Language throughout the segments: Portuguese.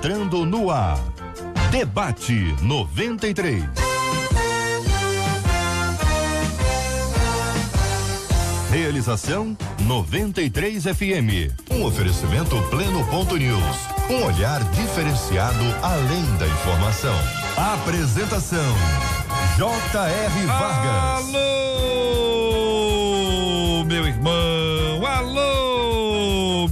entrando no ar. Debate 93. Realização 93 FM. Um oferecimento Pleno Ponto News. Um olhar diferenciado além da informação. Apresentação J.R. Vargas. Alô!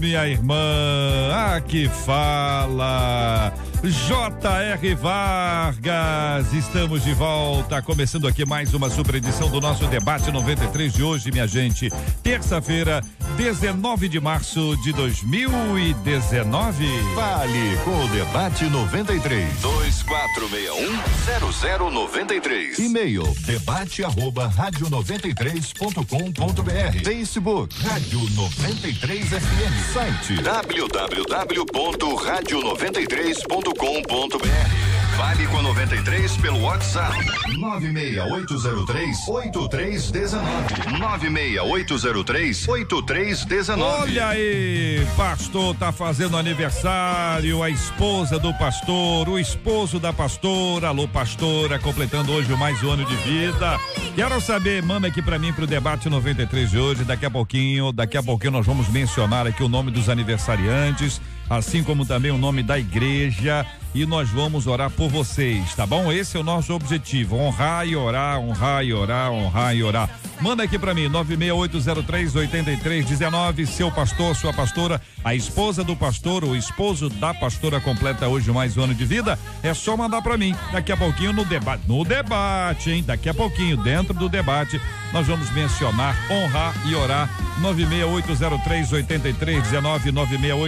minha irmã, a ah, que fala. J.R. Vargas, estamos de volta, começando aqui mais uma super edição do nosso debate 93 de hoje, minha gente. Terça-feira, 19 de março de 2019. Vale com o debate 93 2461 0093. E-mail debate arroba rádio 93.com.br. Facebook Rádio 93 FM. Site www.radio93.com.br www.radiocultura.com.br Fale com a 93 pelo WhatsApp 96803 8319. 96803 8319. Olha aí, pastor tá fazendo aniversário, a esposa do pastor, o esposo da pastora, alô pastora, completando hoje mais um ano de vida. Quero saber, manda aqui para mim pro debate 93 de hoje, daqui a pouquinho, daqui a pouquinho nós vamos mencionar aqui o nome dos aniversariantes, assim como também o nome da igreja e nós vamos orar por vocês, tá bom? Esse é o nosso objetivo: honrar e orar, honrar e orar, honrar e orar. Manda aqui para mim, 968038319. Seu pastor, sua pastora, a esposa do pastor, o esposo da pastora completa hoje mais um ano de vida. É só mandar para mim. Daqui a pouquinho no debate, no debate, hein? Daqui a pouquinho, dentro do debate, nós vamos mencionar, honrar e orar. 968038319,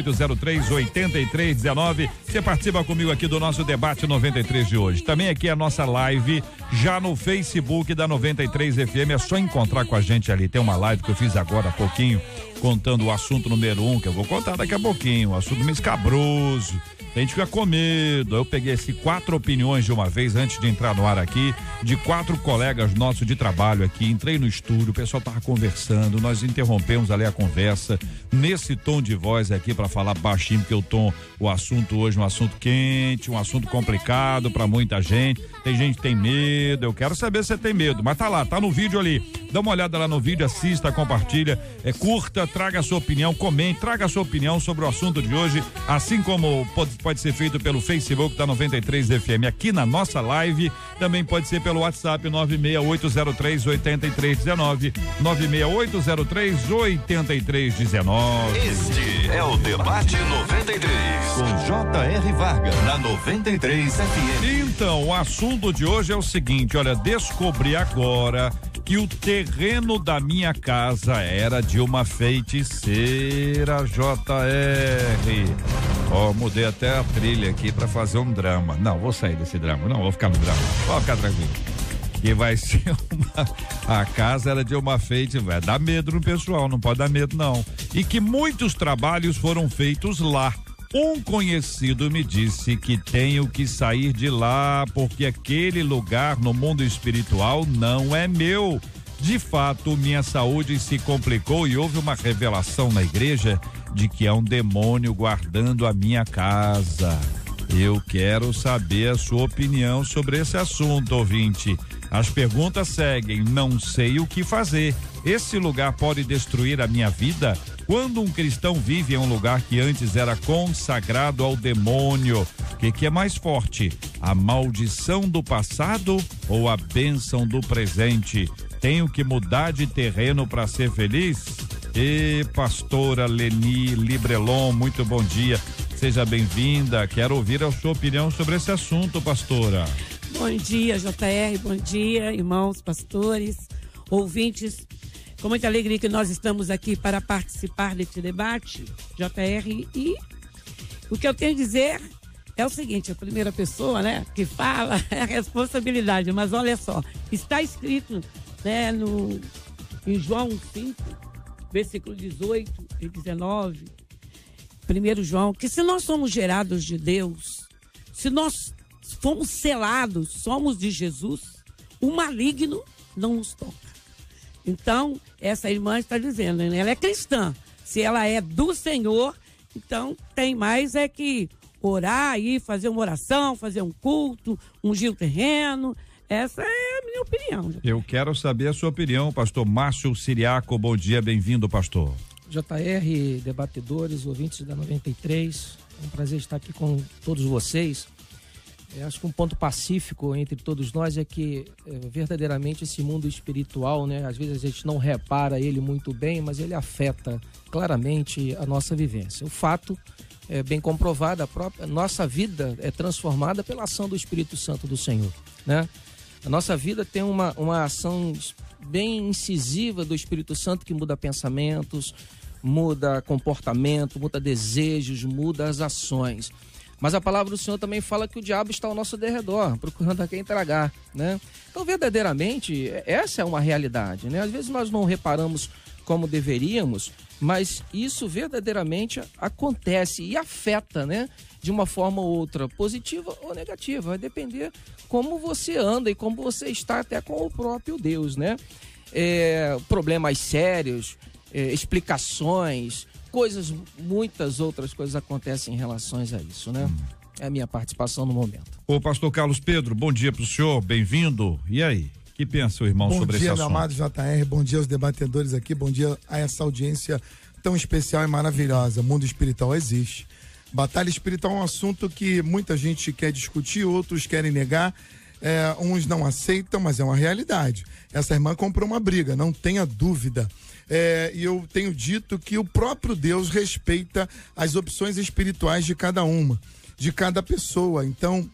968038319. Você participa comigo aqui do nosso debate 93 de hoje. Também aqui é a nossa live já no Facebook da 93 FM. É só encontrar encontrar com a gente ali. Tem uma live que eu fiz agora há pouquinho, contando o assunto número um, que eu vou contar daqui a pouquinho. O assunto meio escabroso a gente fica com medo. Eu peguei assim, quatro opiniões de uma vez antes de entrar no ar aqui, de quatro colegas nossos de trabalho aqui. Entrei no estúdio, o pessoal tava conversando, nós interrompemos ali a conversa nesse tom de voz aqui para falar baixinho, porque o tom, o assunto hoje é um assunto quente, um assunto complicado para muita gente. Tem gente que tem medo, eu quero saber se você tem medo, mas tá lá, tá no vídeo ali. Dá uma olhada lá no vídeo, assista, compartilha, é curta, traga a sua opinião, comente, traga a sua opinião sobre o assunto de hoje, assim como pode ser feito pelo Facebook da 93 FM, aqui na nossa live, também pode ser pelo WhatsApp 96803 8319, 96803 8319. Este é o debate 93 com J.R. Varga na 93 FM. Então, o assunto de hoje é o seguinte, olha, descobri agora que o terreno da minha casa era de uma feiticeira JR. Ó, oh, mudei até a trilha aqui para fazer um drama. Não, vou sair desse drama. Não, vou ficar no drama. Vou ficar tranquilo. Que vai ser uma. A casa era de uma feiticeira. Vai dar medo no pessoal, não pode dar medo, não. E que muitos trabalhos foram feitos lá um conhecido me disse que tenho que sair de lá porque aquele lugar no mundo espiritual não é meu. De fato, minha saúde se complicou e houve uma revelação na igreja de que há um demônio guardando a minha casa. Eu quero saber a sua opinião sobre esse assunto, ouvinte. As perguntas seguem. Não sei o que fazer. Esse lugar pode destruir a minha vida? Quando um cristão vive em um lugar que antes era consagrado ao demônio, o que, que é mais forte? A maldição do passado ou a bênção do presente? Tenho que mudar de terreno para ser feliz? E pastora Leni Librelon, muito bom dia. Seja bem-vinda. Quero ouvir a sua opinião sobre esse assunto, pastora. Bom dia, JR. Bom dia, irmãos pastores, ouvintes com muita alegria que nós estamos aqui para participar deste debate, JR. E o que eu tenho a dizer é o seguinte: a primeira pessoa né, que fala é a responsabilidade, mas olha só, está escrito né, no, em João 5, versículo 18 e 19, 1 João, que se nós somos gerados de Deus, se nós fomos selados, somos de Jesus, o maligno não nos toca. Então, essa irmã está dizendo, né? ela é cristã. Se ela é do Senhor, então tem mais é que orar aí, fazer uma oração, fazer um culto, ungir o terreno. Essa é a minha opinião. Eu quero saber a sua opinião, pastor Márcio Siriaco. Bom dia, bem-vindo, pastor. JR, debatedores, ouvintes da 93. É um prazer estar aqui com todos vocês. Eu acho que um ponto pacífico entre todos nós é que eh, verdadeiramente esse mundo espiritual, né, às vezes a gente não repara ele muito bem, mas ele afeta claramente a nossa vivência. O fato é bem comprovado, a própria nossa vida é transformada pela ação do Espírito Santo do Senhor, né? A nossa vida tem uma, uma ação bem incisiva do Espírito Santo que muda pensamentos, muda comportamento, muda desejos, muda as ações. Mas a palavra do Senhor também fala que o diabo está ao nosso derredor, procurando a quem tragar, né? Então, verdadeiramente, é, essa é uma realidade, né? Às vezes nós não reparamos como deveríamos, mas isso verdadeiramente acontece e afeta, né? De uma forma ou outra, positiva ou negativa, vai depender como você anda e como você está até com o próprio Deus, né? É, problemas sérios, é, explicações, coisas, muitas outras coisas acontecem em relações a isso, né? Hum. É a minha participação no momento. Ô, pastor Carlos Pedro, bom dia para o senhor, bem-vindo. E aí? que pensa o irmão bom sobre dia, esse assunto? Bom dia, meu amado JR, bom dia aos debatedores aqui, bom dia a essa audiência tão especial e maravilhosa. mundo espiritual existe. Batalha espiritual é um assunto que muita gente quer discutir, outros querem negar. É, uns não aceitam, mas é uma realidade. Essa irmã comprou uma briga, não tenha dúvida é, e eu tenho dito que o próprio Deus respeita as opções espirituais de cada uma, de cada pessoa. Então,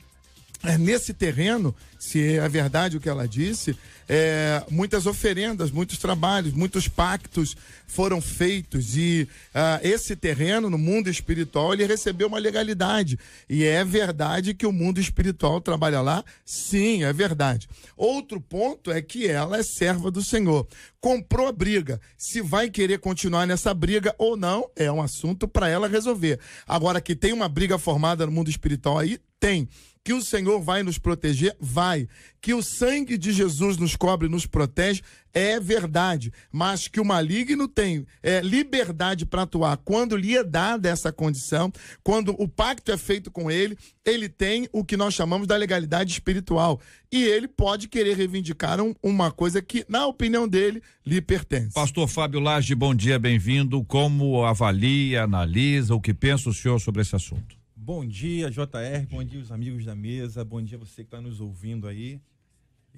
é, nesse terreno, se é verdade o que ela disse, é, muitas oferendas, muitos trabalhos, muitos pactos foram feitos e ah, esse terreno no mundo espiritual ele recebeu uma legalidade e é verdade que o mundo espiritual trabalha lá, sim, é verdade. Outro ponto é que ela é serva do Senhor, comprou a briga, se vai querer continuar nessa briga ou não é um assunto para ela resolver. Agora que tem uma briga formada no mundo espiritual aí tem que o Senhor vai nos proteger, vai. Que o sangue de Jesus nos cobre e nos protege, é verdade. Mas que o maligno tem é, liberdade para atuar quando lhe é dada essa condição, quando o pacto é feito com ele, ele tem o que nós chamamos da legalidade espiritual. E ele pode querer reivindicar um, uma coisa que, na opinião dele, lhe pertence. Pastor Fábio Laje, bom dia, bem-vindo. Como avalia, analisa, o que pensa o senhor sobre esse assunto? Bom dia, JR. Bom dia, os amigos da mesa. Bom dia, você que está nos ouvindo aí.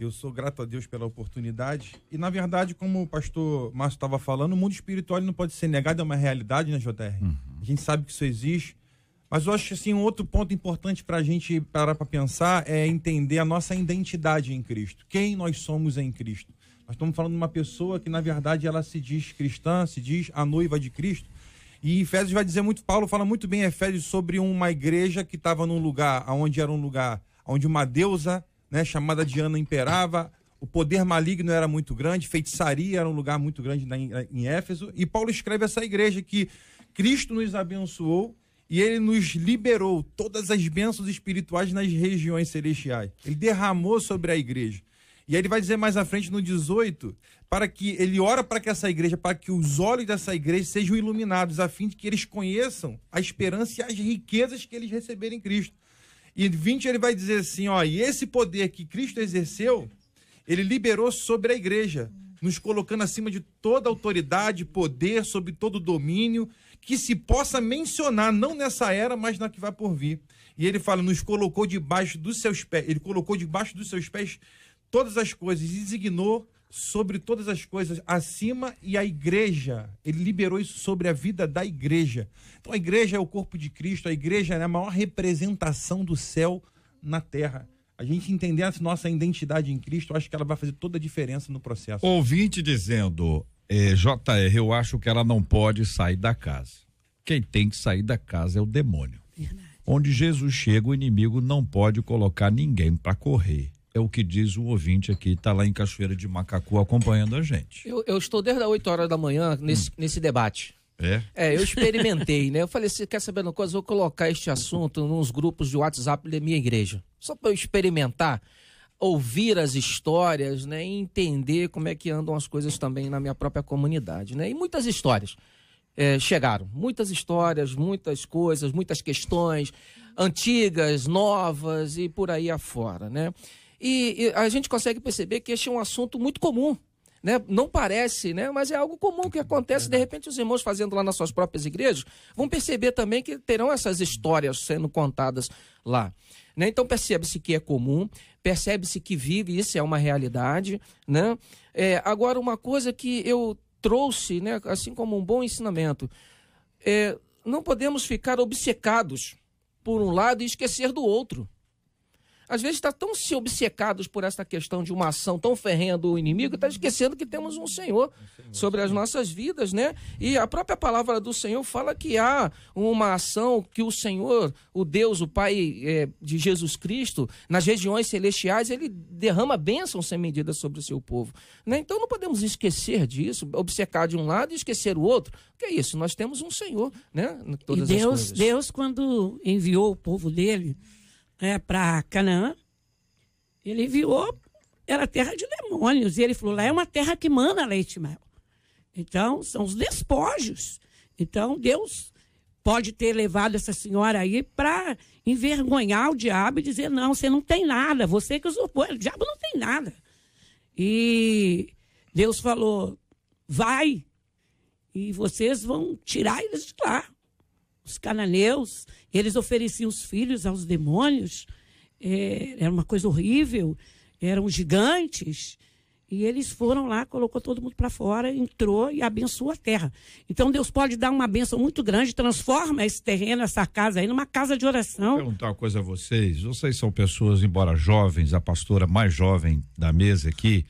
Eu sou grato a Deus pela oportunidade. E, na verdade, como o pastor Márcio estava falando, o mundo espiritual não pode ser negado, é uma realidade, né, JR? Uhum. A gente sabe que isso existe. Mas eu acho assim, um outro ponto importante para a gente parar para pensar é entender a nossa identidade em Cristo. Quem nós somos em Cristo. Nós estamos falando de uma pessoa que, na verdade, ela se diz cristã, se diz a noiva de Cristo, e Efésios vai dizer muito, Paulo fala muito bem Efésios sobre uma igreja que estava num lugar, onde era um lugar onde uma deusa, né, chamada Diana imperava, o poder maligno era muito grande, feitiçaria era um lugar muito grande em Éfeso, e Paulo escreve essa igreja que Cristo nos abençoou e ele nos liberou todas as bênçãos espirituais nas regiões celestiais. Ele derramou sobre a igreja. E aí ele vai dizer mais à frente no 18, para que ele ora para que essa igreja, para que os olhos dessa igreja sejam iluminados, a fim de que eles conheçam a esperança e as riquezas que eles receberem em Cristo. E 20 ele vai dizer assim, ó, e esse poder que Cristo exerceu, ele liberou sobre a igreja, nos colocando acima de toda autoridade, poder, sobre todo domínio, que se possa mencionar, não nessa era, mas na que vai por vir. E ele fala, nos colocou debaixo dos seus pés, ele colocou debaixo dos seus pés todas as coisas, designou sobre todas as coisas acima e a igreja. Ele liberou isso sobre a vida da igreja. Então a igreja é o corpo de Cristo, a igreja é a maior representação do céu na terra. A gente entender a nossa identidade em Cristo, acho que ela vai fazer toda a diferença no processo. Ouvinte dizendo, eh, JR, eu acho que ela não pode sair da casa. Quem tem que sair da casa é o demônio. Verdade. Onde Jesus chega, o inimigo não pode colocar ninguém para correr. É o que diz o ouvinte aqui, está lá em Cachoeira de Macacu acompanhando a gente. Eu, eu estou desde as 8 horas da manhã nesse, hum. nesse debate. É? é, eu experimentei, né? Eu falei assim, quer saber uma coisa? vou colocar este assunto nos grupos de WhatsApp da minha igreja. Só para eu experimentar, ouvir as histórias, né? E entender como é que andam as coisas também na minha própria comunidade, né? E muitas histórias é, chegaram. Muitas histórias, muitas coisas, muitas questões, antigas, novas e por aí afora, né? E, e a gente consegue perceber que este é um assunto muito comum. Né? Não parece, né? Mas é algo comum que acontece. De repente, os irmãos fazendo lá nas suas próprias igrejas vão perceber também que terão essas histórias sendo contadas lá. Né? Então percebe-se que é comum, percebe-se que vive, isso é uma realidade, né? É, agora uma coisa que eu trouxe, né? Assim como um bom ensinamento, é, não podemos ficar obcecados por um lado e esquecer do outro às vezes está tão se obcecados por essa questão de uma ação tão ferrenha do inimigo, está esquecendo que temos um Senhor sobre as nossas vidas, né? E a própria palavra do Senhor fala que há uma ação que o Senhor, o Deus, o Pai é, de Jesus Cristo, nas regiões celestiais, ele derrama bênção sem medida sobre o seu povo. Né? Então não podemos esquecer disso, obcecar de um lado e esquecer o outro. O que é isso? Nós temos um Senhor, né? Todas e Deus, Deus, quando enviou o povo dele é, né, para Canaã, ele enviou, era terra de demônios. E ele falou: lá é uma terra que mana leite e mel. Então, são os despojos. Então, Deus pode ter levado essa senhora aí para envergonhar o diabo e dizer: não, você não tem nada, você que usurpou. O diabo não tem nada. E Deus falou: vai, e vocês vão tirar eles de lá os cananeus, eles ofereciam os filhos aos demônios, é, era uma coisa horrível, eram gigantes. E eles foram lá, colocou todo mundo para fora, entrou e abençoou a terra. Então Deus pode dar uma benção muito grande, transforma esse terreno, essa casa aí, numa casa de oração. Vou perguntar uma coisa a vocês. Vocês são pessoas, embora jovens, a pastora mais jovem da mesa aqui,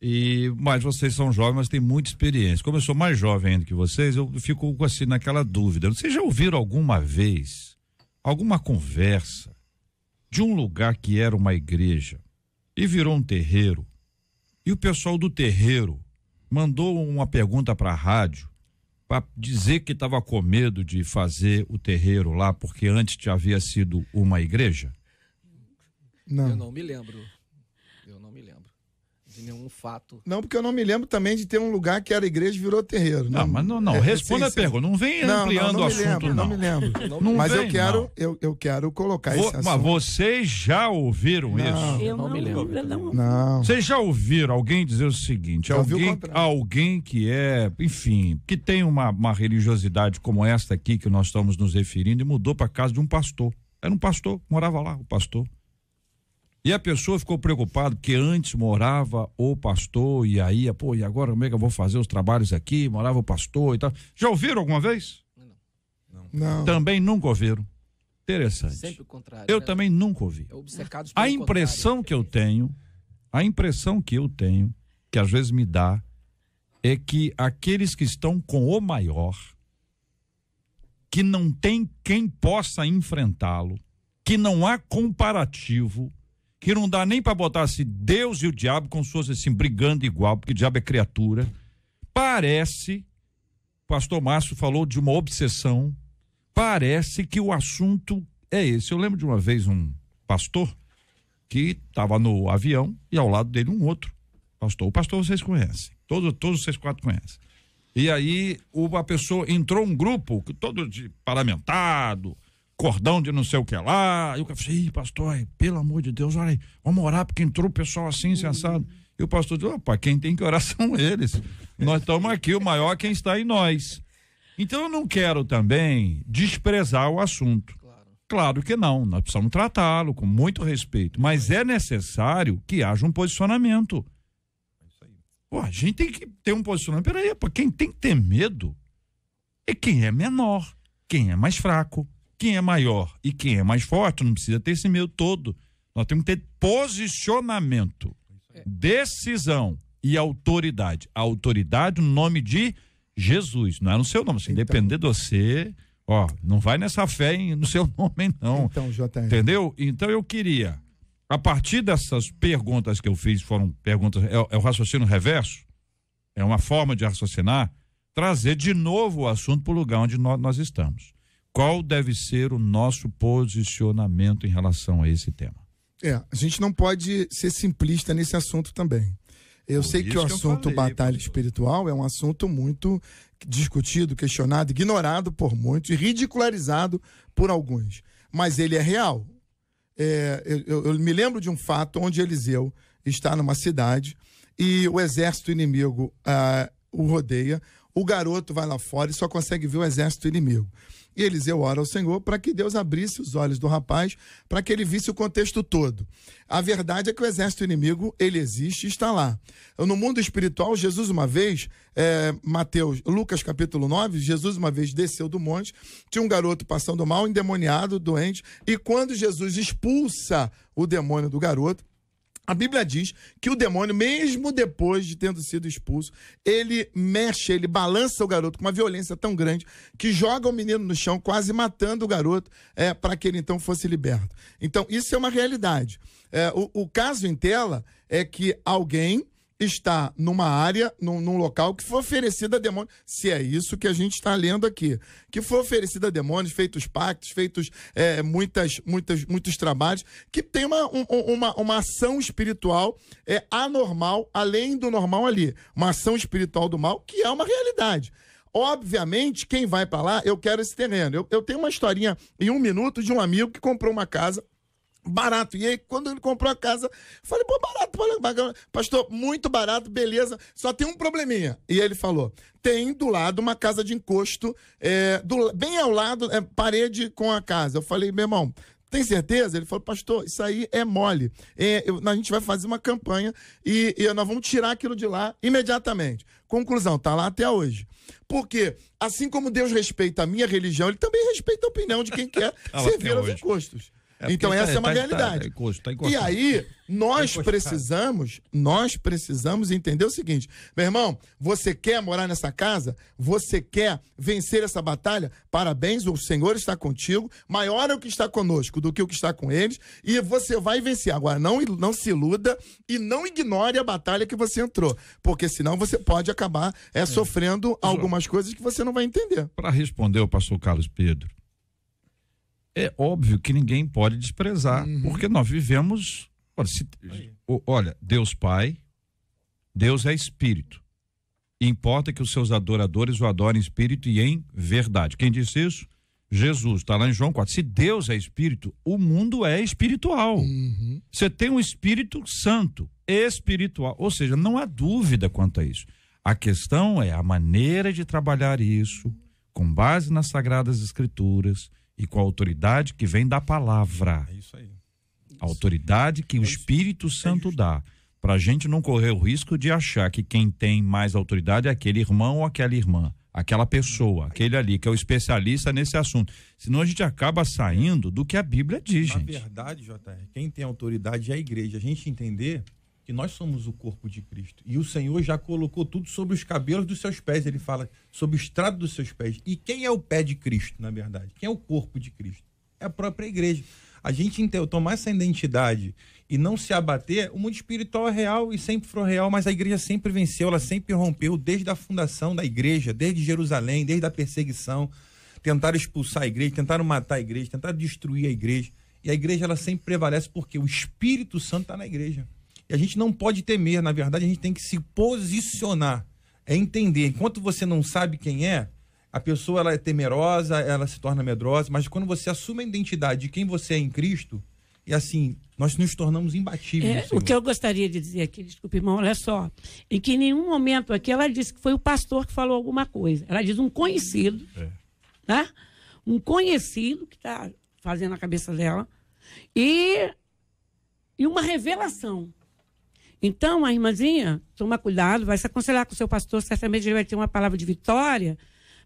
e, mas vocês são jovens, mas têm muita experiência. Como eu sou mais jovem ainda que vocês, eu fico assim naquela dúvida. Vocês já ouviram alguma vez alguma conversa de um lugar que era uma igreja e virou um terreiro? E o pessoal do terreiro mandou uma pergunta para a rádio para dizer que estava com medo de fazer o terreiro lá, porque antes já havia sido uma igreja? Não. Eu não me lembro. Eu não me lembro de nenhum fato. Não, porque eu não me lembro também de ter um lugar que era igreja e virou terreiro. Não, não mas não, não. É, é responda sim. a pergunta. Não vem não, ampliando não, o assunto, lembro, não. Não me lembro. Não, mas vem, eu quero, eu, eu quero colocar Vou, esse assunto. Mas vocês já ouviram isso? Eu não, me lembro. Não. não. Vocês já ouviram alguém dizer o seguinte? alguém, alguém que é, enfim, que tem uma, uma religiosidade como esta aqui que nós estamos nos referindo e mudou para casa de um pastor. Era um pastor, morava lá, o pastor. E a pessoa ficou preocupada, porque antes morava o pastor, e aí, pô, e agora como é que eu vou fazer os trabalhos aqui? Morava o pastor e tal. Já ouviram alguma vez? Não. Não. Também nunca ouviram. Interessante. Sempre o contrário. Eu né? também nunca ouvi. É obcecados a impressão que eu tenho, a impressão que eu tenho, que às vezes me dá, é que aqueles que estão com o maior, que não tem quem possa enfrentá-lo, que não há comparativo, que não dá nem para botar assim, Deus e o diabo como se fosse assim, brigando igual, porque o diabo é criatura. Parece, o pastor Márcio falou de uma obsessão, parece que o assunto é esse. Eu lembro de uma vez um pastor que estava no avião e ao lado dele um outro pastor. O pastor vocês conhecem, todos, todos vocês quatro conhecem. E aí uma pessoa entrou um grupo, todo de paramentado, cordão de não sei o que lá. Eu falei, assim, pastor, pelo amor de Deus, olha aí, vamos orar, porque entrou o pessoal assim, sensado. E o pastor disse, opa, quem tem que orar são eles. Nós estamos aqui, o maior é quem está em nós. Então eu não quero também desprezar o assunto. Claro, claro que não, nós precisamos tratá-lo com muito respeito, mas é necessário que haja um posicionamento. Pô, a gente tem que ter um posicionamento. Peraí, pô, quem tem que ter medo é quem é menor, quem é mais fraco quem é maior e quem é mais forte, não precisa ter esse medo todo. Nós temos que ter posicionamento, é. decisão e autoridade. A autoridade no nome de Jesus, não é no seu nome. Se então, depender de você, ó, não vai nessa fé em, no seu nome, não. Então, JR. Entendeu? Então eu queria, a partir dessas perguntas que eu fiz, foram perguntas, é, é o raciocínio reverso? É uma forma de raciocinar, trazer de novo o assunto para o lugar onde nós, nós estamos qual deve ser o nosso posicionamento em relação a esse tema. É, a gente não pode ser simplista nesse assunto também. Eu Por sei que o assunto falei, batalha espiritual é um assunto muito discutido, questionado, ignorado por muitos e ridicularizado por alguns. Mas ele é real. É, eu, eu me lembro de um fato onde Eliseu está numa cidade e o exército inimigo uh, o rodeia. O garoto vai lá fora e só consegue ver o exército inimigo. E Eliseu ora ao Senhor para que Deus abrisse os olhos do rapaz, para que ele visse o contexto todo. A verdade é que o exército inimigo, ele existe e está lá. No mundo espiritual, Jesus uma vez, é, Mateus, Lucas capítulo 9, Jesus uma vez desceu do monte, tinha um garoto passando mal, endemoniado, doente, e quando Jesus expulsa o demônio do garoto, a Bíblia diz que o demônio, mesmo depois de tendo sido expulso, ele mexe, ele balança o garoto com uma violência tão grande que joga o menino no chão, quase matando o garoto, é, para que ele então fosse liberto. Então, isso é uma realidade. É, o, o caso em tela é que alguém está numa área, num, num local que foi oferecida a demônios, se é isso que a gente está lendo aqui, que foi oferecida a demônios, feitos pactos, feitos é, muitas, muitas, muitos trabalhos, que tem uma, um, uma, uma ação espiritual é, anormal, além do normal ali, uma ação espiritual do mal, que é uma realidade. Obviamente, quem vai para lá, eu quero esse terreno. Eu, eu tenho uma historinha em um minuto de um amigo que comprou uma casa barato. E aí, quando ele comprou a casa, falei, pô, barato, Pastor, muito barato, beleza. Só tem um probleminha. E ele falou: tem do lado uma casa de encosto, é, do, bem ao lado, é, parede com a casa. Eu falei, meu irmão, tem certeza? Ele falou, pastor, isso aí é mole. É, eu, a gente vai fazer uma campanha e, e, nós vamos tirar aquilo de lá imediatamente. Conclusão, tá lá até hoje. Porque, assim como Deus respeita a minha religião, ele também respeita a opinião de quem quer tá servir aos encostos. É então tá- essa tá, é uma tá, realidade. Tá, tá e aí tá nós precisamos, nós precisamos entender o seguinte, meu irmão, você quer morar nessa casa? Você quer vencer essa batalha? Parabéns, o Senhor está contigo. Maior é o que está conosco do que o que está com eles, e você vai vencer. Agora não não se iluda e não ignore a batalha que você entrou, porque senão você pode acabar é, é. sofrendo algumas coisas que você não vai entender. Para responder o pastor Carlos Pedro, é óbvio que ninguém pode desprezar, uhum. porque nós vivemos. Olha, se, olha, Deus Pai, Deus é Espírito. E importa que os seus adoradores o adorem em espírito e em verdade. Quem disse isso? Jesus, está lá em João 4. Se Deus é espírito, o mundo é espiritual. Uhum. Você tem um espírito santo, espiritual. Ou seja, não há dúvida quanto a isso. A questão é a maneira de trabalhar isso, com base nas sagradas escrituras e com a autoridade que vem da palavra. É isso aí. Isso. A autoridade que é o Espírito é Santo é dá. Para a gente não correr o risco de achar que quem tem mais autoridade é aquele irmão ou aquela irmã, aquela pessoa, aquele ali, que é o especialista nesse assunto. Senão a gente acaba saindo do que a Bíblia diz, Na gente. Na verdade, JR, quem tem autoridade é a igreja. A gente entender que nós somos o corpo de Cristo. E o Senhor já colocou tudo sobre os cabelos dos seus pés, ele fala, sobre o estrado dos seus pés. E quem é o pé de Cristo, na verdade? Quem é o corpo de Cristo? É a própria igreja. A gente então, tomar essa identidade e não se abater, o mundo espiritual é real e sempre foi real, mas a igreja sempre venceu, ela sempre rompeu, desde a fundação da igreja, desde Jerusalém, desde a perseguição. Tentaram expulsar a igreja, tentaram matar a igreja, tentaram destruir a igreja. E a igreja ela sempre prevalece porque o Espírito Santo está na igreja. E a gente não pode temer, na verdade, a gente tem que se posicionar. É entender. Enquanto você não sabe quem é, a pessoa ela é temerosa, ela se torna medrosa, mas quando você assume a identidade de quem você é em Cristo, e assim, nós nos tornamos imbatíveis. É, o que eu gostaria de dizer aqui, desculpe, irmão, olha só. Em que nenhum momento aqui ela disse que foi o pastor que falou alguma coisa. Ela diz um conhecido, é. né? Um conhecido que está fazendo a cabeça dela. E, e uma revelação. Então, a irmãzinha, toma cuidado, vai se aconselhar com o seu pastor, certamente ele vai ter uma palavra de vitória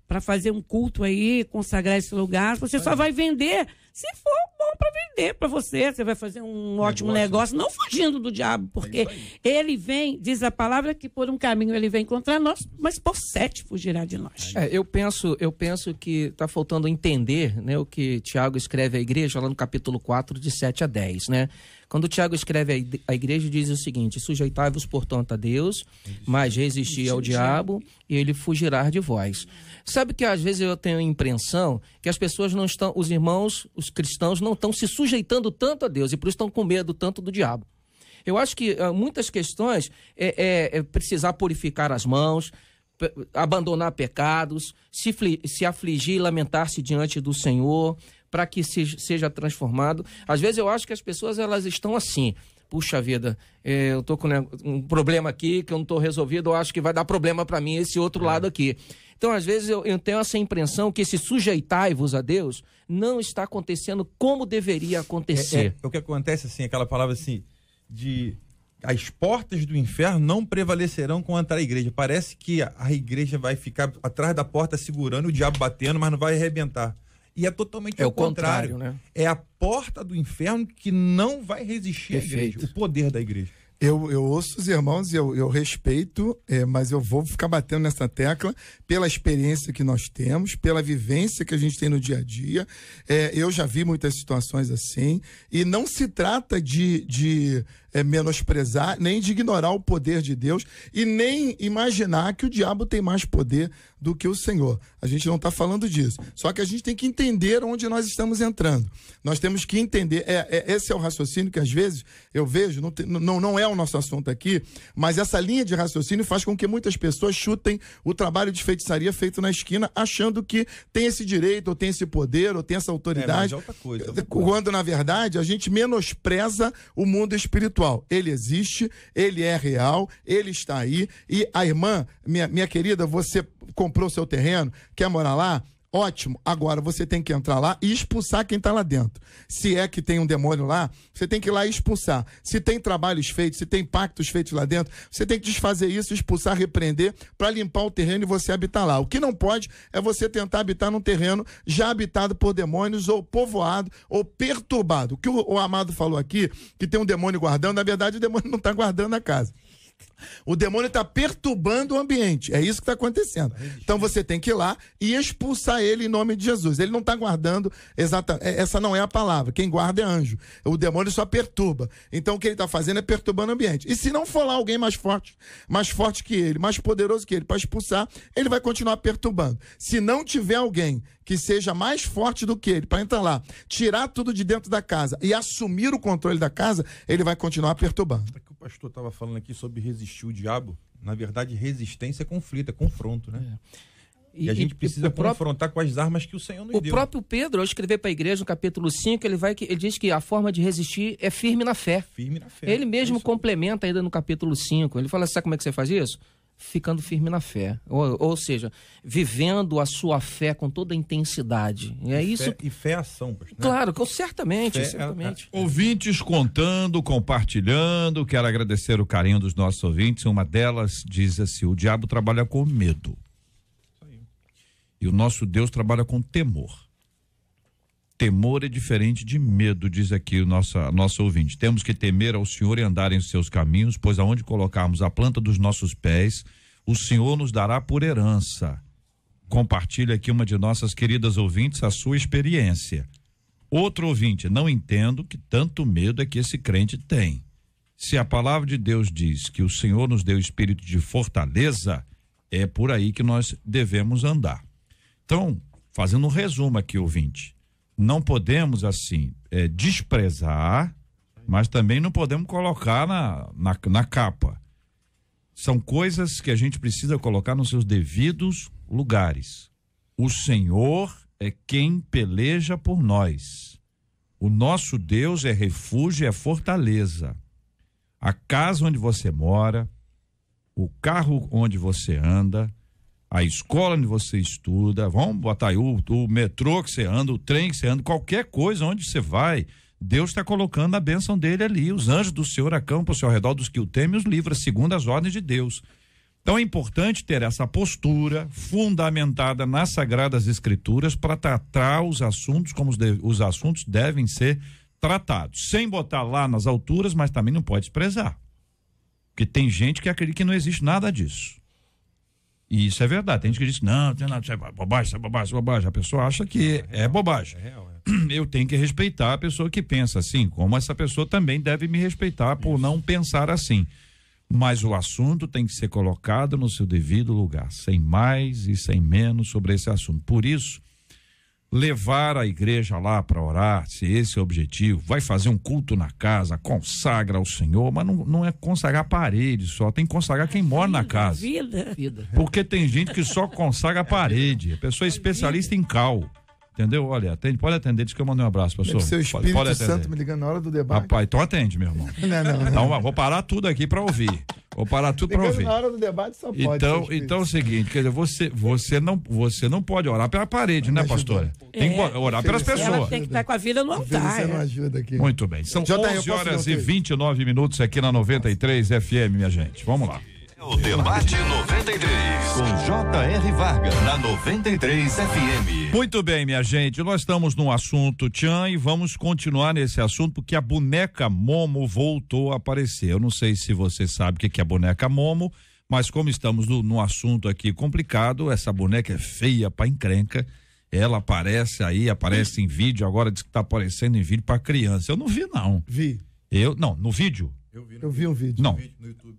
para fazer um culto aí, consagrar esse lugar. Você é. só vai vender se for bom para vender para você. Você vai fazer um ótimo negócio, negócio não fugindo do diabo, é porque é ele vem, diz a palavra, que por um caminho ele vem contra nós, mas por sete fugirá de nós. É, eu penso eu penso que está faltando entender né, o que Tiago escreve à igreja lá no capítulo 4, de 7 a 10, né? Quando Tiago escreve a igreja, diz o seguinte: Sujeitai-vos, portanto, a Deus, mas resisti ao diabo e ele fugirá de vós. Sabe que às vezes eu tenho a impressão que as pessoas não estão, os irmãos, os cristãos, não estão se sujeitando tanto a Deus e por isso estão com medo tanto do diabo. Eu acho que ah, muitas questões é, é, é precisar purificar as mãos, abandonar pecados, se, se afligir e lamentar-se diante do Senhor, para que se, seja transformado. Às vezes eu acho que as pessoas elas estão assim. Puxa vida, é, eu tô com um problema aqui que eu não estou resolvido, eu acho que vai dar problema para mim esse outro é. lado aqui. Então, às vezes, eu, eu tenho essa impressão que esse sujeitai-vos a Deus não está acontecendo como deveria é, é, acontecer. É, o que acontece, assim, aquela palavra assim, de as portas do inferno não prevalecerão contra a igreja. Parece que a, a igreja vai ficar atrás da porta segurando, o diabo batendo, mas não vai arrebentar. E é totalmente é o contrário. contrário né? É a porta do inferno que não vai resistir à igreja, o poder da igreja. Eu, eu ouço os irmãos e eu, eu respeito, é, mas eu vou ficar batendo nessa tecla pela experiência que nós temos, pela vivência que a gente tem no dia a dia. É, eu já vi muitas situações assim, e não se trata de, de é, menosprezar, nem de ignorar o poder de Deus e nem imaginar que o diabo tem mais poder do que o Senhor. A gente não está falando disso. Só que a gente tem que entender onde nós estamos entrando. Nós temos que entender. É, é, esse é o raciocínio que às vezes eu vejo, não, tem, não, não é o nosso assunto aqui, mas essa linha de raciocínio faz com que muitas pessoas chutem o trabalho de feitiçaria feito na esquina, achando que tem esse direito, ou tem esse poder, ou tem essa autoridade. É, mas é outra coisa, é outra coisa. Quando, na verdade, a gente menospreza o mundo espiritual ele existe, ele é real, ele está aí. E a irmã, minha, minha querida, você comprou seu terreno, quer morar lá? Ótimo. Agora você tem que entrar lá e expulsar quem está lá dentro. Se é que tem um demônio lá, você tem que ir lá e expulsar. Se tem trabalhos feitos, se tem pactos feitos lá dentro, você tem que desfazer isso, expulsar, repreender, para limpar o terreno e você habitar lá. O que não pode é você tentar habitar num terreno já habitado por demônios, ou povoado, ou perturbado. O que o, o Amado falou aqui, que tem um demônio guardando, na verdade o demônio não está guardando a casa. O demônio está perturbando o ambiente. É isso que está acontecendo. Então você tem que ir lá e expulsar ele em nome de Jesus. Ele não está guardando exatamente. É, essa não é a palavra. Quem guarda é anjo. O demônio só perturba. Então o que ele está fazendo é perturbando o ambiente. E se não for lá alguém mais forte, mais forte que ele, mais poderoso que ele, para expulsar, ele vai continuar perturbando. Se não tiver alguém que seja mais forte do que ele para entrar lá, tirar tudo de dentro da casa e assumir o controle da casa, ele vai continuar perturbando pastor estava falando aqui sobre resistir o diabo, na verdade, resistência é conflito, é confronto, né? É. E, e, a gente precisa confrontar próprio, com as armas que o Senhor nos o deu. O próprio Pedro, ao escrever para a igreja no capítulo 5, ele, vai, ele diz que a forma de resistir é firme na fé. Firme na fé. Ele mesmo é complementa ainda no capítulo 5. Ele fala, sabe como é que você faz isso? ficando firme na fé. Ou, ou seja, vivendo a sua fé com toda a intensidade. E é e isso. Fé, e fé ação, né? Claro, certamente, certamente. É, é. Ouvintes contando, compartilhando, quero agradecer o carinho dos nossos ouvintes. Uma delas diz assim: o diabo trabalha com medo. E o nosso Deus trabalha com temor. Temor é diferente de medo, diz aqui o nossa, nosso ouvinte. Temos que temer ao Senhor e andar em seus caminhos, pois aonde colocarmos a planta dos nossos pés, o Senhor nos dará por herança. Compartilha aqui uma de nossas queridas ouvintes a sua experiência. Outro ouvinte, não entendo que tanto medo é que esse crente tem. Se a palavra de Deus diz que o Senhor nos deu espírito de fortaleza, é por aí que nós devemos andar. Então, fazendo um resumo aqui, ouvinte não podemos, assim, é, desprezar, mas também não podemos colocar na, na, na capa. São coisas que a gente precisa colocar nos seus devidos lugares. O Senhor é quem peleja por nós. O nosso Deus é refúgio, é fortaleza. A casa onde você mora, o carro onde você anda, a escola onde você estuda, vamos botar aí o, o metrô que você anda, o trem que você anda, qualquer coisa onde você vai. Deus está colocando a bênção dele ali. Os anjos do Senhor acampam ao seu redor dos que o temem os livra, segundo as ordens de Deus. Então é importante ter essa postura fundamentada nas Sagradas Escrituras para tratar os assuntos como os, de, os assuntos devem ser tratados. Sem botar lá nas alturas, mas também não pode desprezar. Porque tem gente que acredita que não existe nada disso. E isso é verdade. Tem gente que diz, não, tem nada, isso é bobagem, isso é bobagem, isso é bobagem. A pessoa acha que é, real, é bobagem. É real, é. Eu tenho que respeitar a pessoa que pensa assim, como essa pessoa também deve me respeitar por isso. não pensar assim. Mas o assunto tem que ser colocado no seu devido lugar, sem mais e sem menos sobre esse assunto. Por isso, levar a igreja lá para orar, se esse é o objetivo, vai fazer um culto na casa, consagra ao Senhor, mas não, não é consagrar parede só, tem que consagrar quem mora na casa. Vida. Porque tem gente que só consagra a parede, a pessoa é especialista em cal. Entendeu? Olha, atende, pode atender, diz que eu mandei um abraço, é professor. Seu Espírito pode, pode Santo me ligando na hora do debate. Rapaz, então atende, meu irmão. não, não, não. Então, vou parar tudo aqui para ouvir. Vou parar tudo para ouvir. Na hora do debate só pode. Então, então é o seguinte, quer dizer, você, você, não, você não pode orar pela parede, não né, pastora? É, tem que é. orar pelas pessoas. Ela tem que estar tá com a vida no altar. Você não é. ajuda aqui. Muito bem. São 11 horas e 29 minutos aqui na 93 FM, minha gente. Vamos lá. O debate 93 com J.R. Varga na 93 FM. Muito bem, minha gente, nós estamos no assunto Tchan e vamos continuar nesse assunto porque a boneca Momo voltou a aparecer. Eu não sei se você sabe o que é a boneca Momo, mas como estamos no, no assunto aqui complicado, essa boneca é feia para encrenca. Ela aparece aí, aparece em vídeo, agora diz que está aparecendo em vídeo para criança. Eu não vi não. Vi. Eu não, no vídeo. Eu vi, eu vi um vídeo. Não.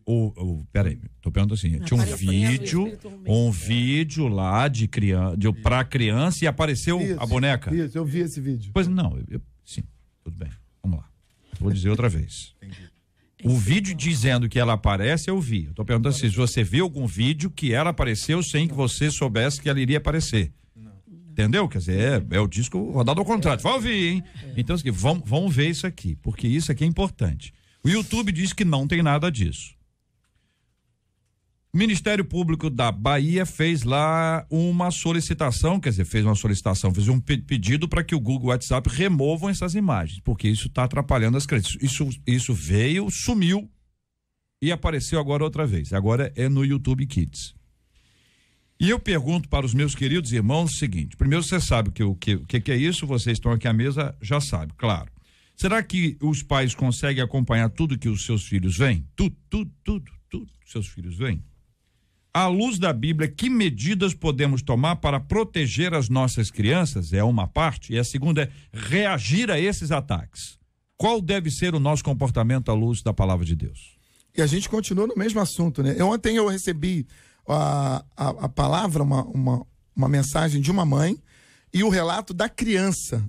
O, o, peraí, tô perguntando assim. Não, tinha um vídeo, um vídeo lá de criança, de, pra criança e apareceu isso, a boneca. Isso, eu vi esse vídeo. Pois não, eu, eu, sim, tudo bem. Vamos lá. Vou dizer outra vez. É o vídeo então. dizendo que ela aparece, eu vi. Eu tô perguntando assim, se você viu algum vídeo que ela apareceu sem que você soubesse que ela iria aparecer. Entendeu? Quer dizer, é, é, o disco rodado ao contrário. Vai ouvir, hein? É. Então, assim, vamos, vamos ver isso aqui, porque isso aqui é importante. O YouTube diz que não tem nada disso. O Ministério Público da Bahia fez lá uma solicitação, quer dizer, fez uma solicitação, fez um pedido para que o Google e o WhatsApp removam essas imagens, porque isso está atrapalhando as crenças. Isso, isso veio, sumiu e apareceu agora outra vez. Agora é no YouTube Kids. E eu pergunto para os meus queridos irmãos o seguinte: primeiro, você sabe o que, que, que é isso, vocês estão aqui à mesa, já sabe, claro. Será que os pais conseguem acompanhar tudo que os seus filhos veem? Tudo, tudo, tudo, tudo que seus filhos veem? À luz da Bíblia, que medidas podemos tomar para proteger as nossas crianças? É uma parte. E a segunda é reagir a esses ataques. Qual deve ser o nosso comportamento à luz da palavra de Deus? E a gente continua no mesmo assunto, né? Ontem eu recebi a, a, a palavra, uma, uma, uma mensagem de uma mãe e o relato da criança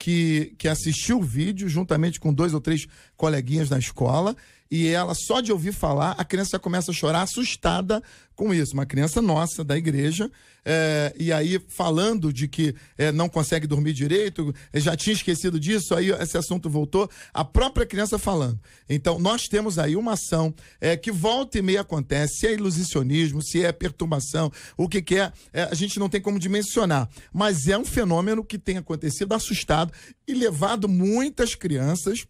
que, que assistiu o vídeo juntamente com dois ou três coleguinhas na escola e ela, só de ouvir falar, a criança começa a chorar assustada com isso, uma criança nossa da igreja, é, e aí falando de que é, não consegue dormir direito, é, já tinha esquecido disso, aí esse assunto voltou, a própria criança falando. Então, nós temos aí uma ação é, que volta e meia acontece, se é ilusionismo, se é perturbação, o que quer é, é, a gente não tem como dimensionar, mas é um fenômeno que tem acontecido, assustado e levado muitas crianças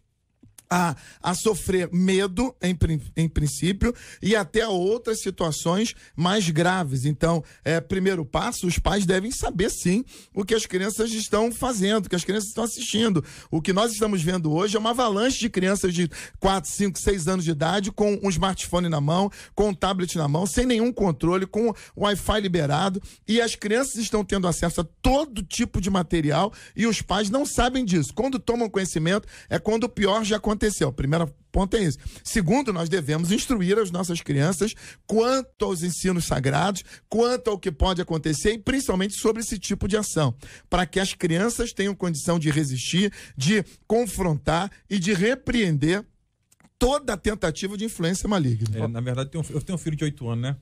a, a sofrer medo, em, em princípio, e até outras situações mais graves. Então, é, primeiro passo, os pais devem saber sim o que as crianças estão fazendo, o que as crianças estão assistindo. O que nós estamos vendo hoje é uma avalanche de crianças de 4, 5, 6 anos de idade com um smartphone na mão, com um tablet na mão, sem nenhum controle, com o Wi-Fi liberado, e as crianças estão tendo acesso a todo tipo de material e os pais não sabem disso. Quando tomam conhecimento, é quando o pior já aconteceu acontecer. O primeiro ponto é isso. Segundo, nós devemos instruir as nossas crianças quanto aos ensinos sagrados, quanto ao que pode acontecer e principalmente sobre esse tipo de ação, para que as crianças tenham condição de resistir, de confrontar e de repreender toda tentativa de influência maligna. É, na verdade, eu tenho um filho de 8 anos, né?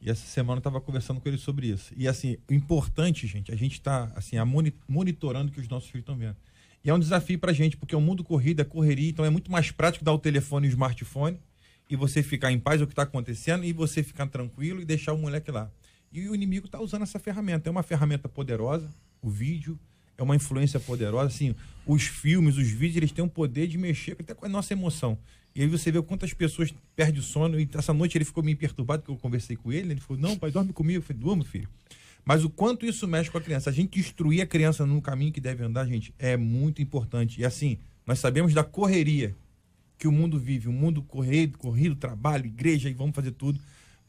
E essa semana eu estava conversando com ele sobre isso. E assim, o importante, gente, a gente está assim, monitorando o que os nossos filhos estão vendo. E é um desafio para a gente, porque o mundo corrida, é correria, então é muito mais prático dar o telefone e o smartphone e você ficar em paz é o que está acontecendo e você ficar tranquilo e deixar o moleque lá. E o inimigo está usando essa ferramenta. É uma ferramenta poderosa, o vídeo é uma influência poderosa. Assim, os filmes, os vídeos, eles têm um poder de mexer até com a nossa emoção. E aí você vê quantas pessoas perdem o sono. E essa noite ele ficou meio perturbado, porque eu conversei com ele. Ele falou: Não, pai, dorme comigo. Eu falei: Durmo, filho. Mas o quanto isso mexe com a criança. A gente instruir a criança no caminho que deve andar, gente, é muito importante. E assim, nós sabemos da correria que o mundo vive, o mundo corrido, corrido, trabalho, igreja, e vamos fazer tudo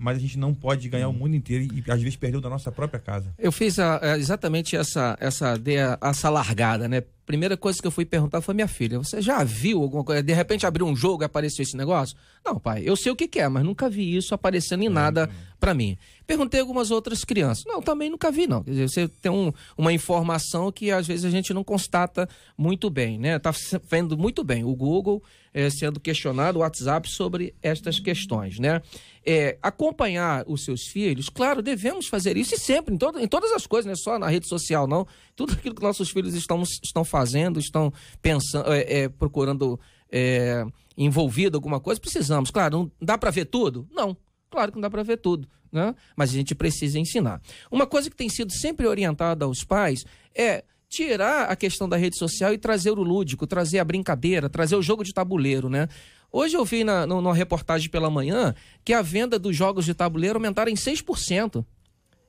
mas a gente não pode ganhar o uhum. mundo inteiro e às vezes perdeu da nossa própria casa. Eu fiz a, é, exatamente essa, essa, essa largada, né? Primeira coisa que eu fui perguntar foi minha filha: você já viu alguma coisa? De repente abriu um jogo e apareceu esse negócio? Não, pai, eu sei o que, que é, mas nunca vi isso aparecendo em é, nada é, então. para mim. Perguntei algumas outras crianças. Não, também nunca vi, não. Quer dizer, você tem um, uma informação que às vezes a gente não constata muito bem, né? Tá vendo muito bem o Google é, sendo questionado, o WhatsApp sobre estas questões, né? é, acompanhar os seus filhos, claro, devemos fazer isso e sempre, em, todo, em todas as coisas, não é só na rede social, não. Tudo aquilo que nossos filhos estão, estão fazendo, estão pensando, é, é, procurando é, envolvido alguma coisa, precisamos. Claro, não dá para ver tudo? Não. Claro que não dá para ver tudo, né? mas a gente precisa ensinar. Uma coisa que tem sido sempre orientada aos pais é tirar a questão da rede social e trazer o lúdico, trazer a brincadeira, trazer o jogo de tabuleiro, né? Hoje eu vi na, numa reportagem pela manhã que a venda dos jogos de tabuleiro aumentaram em 6%,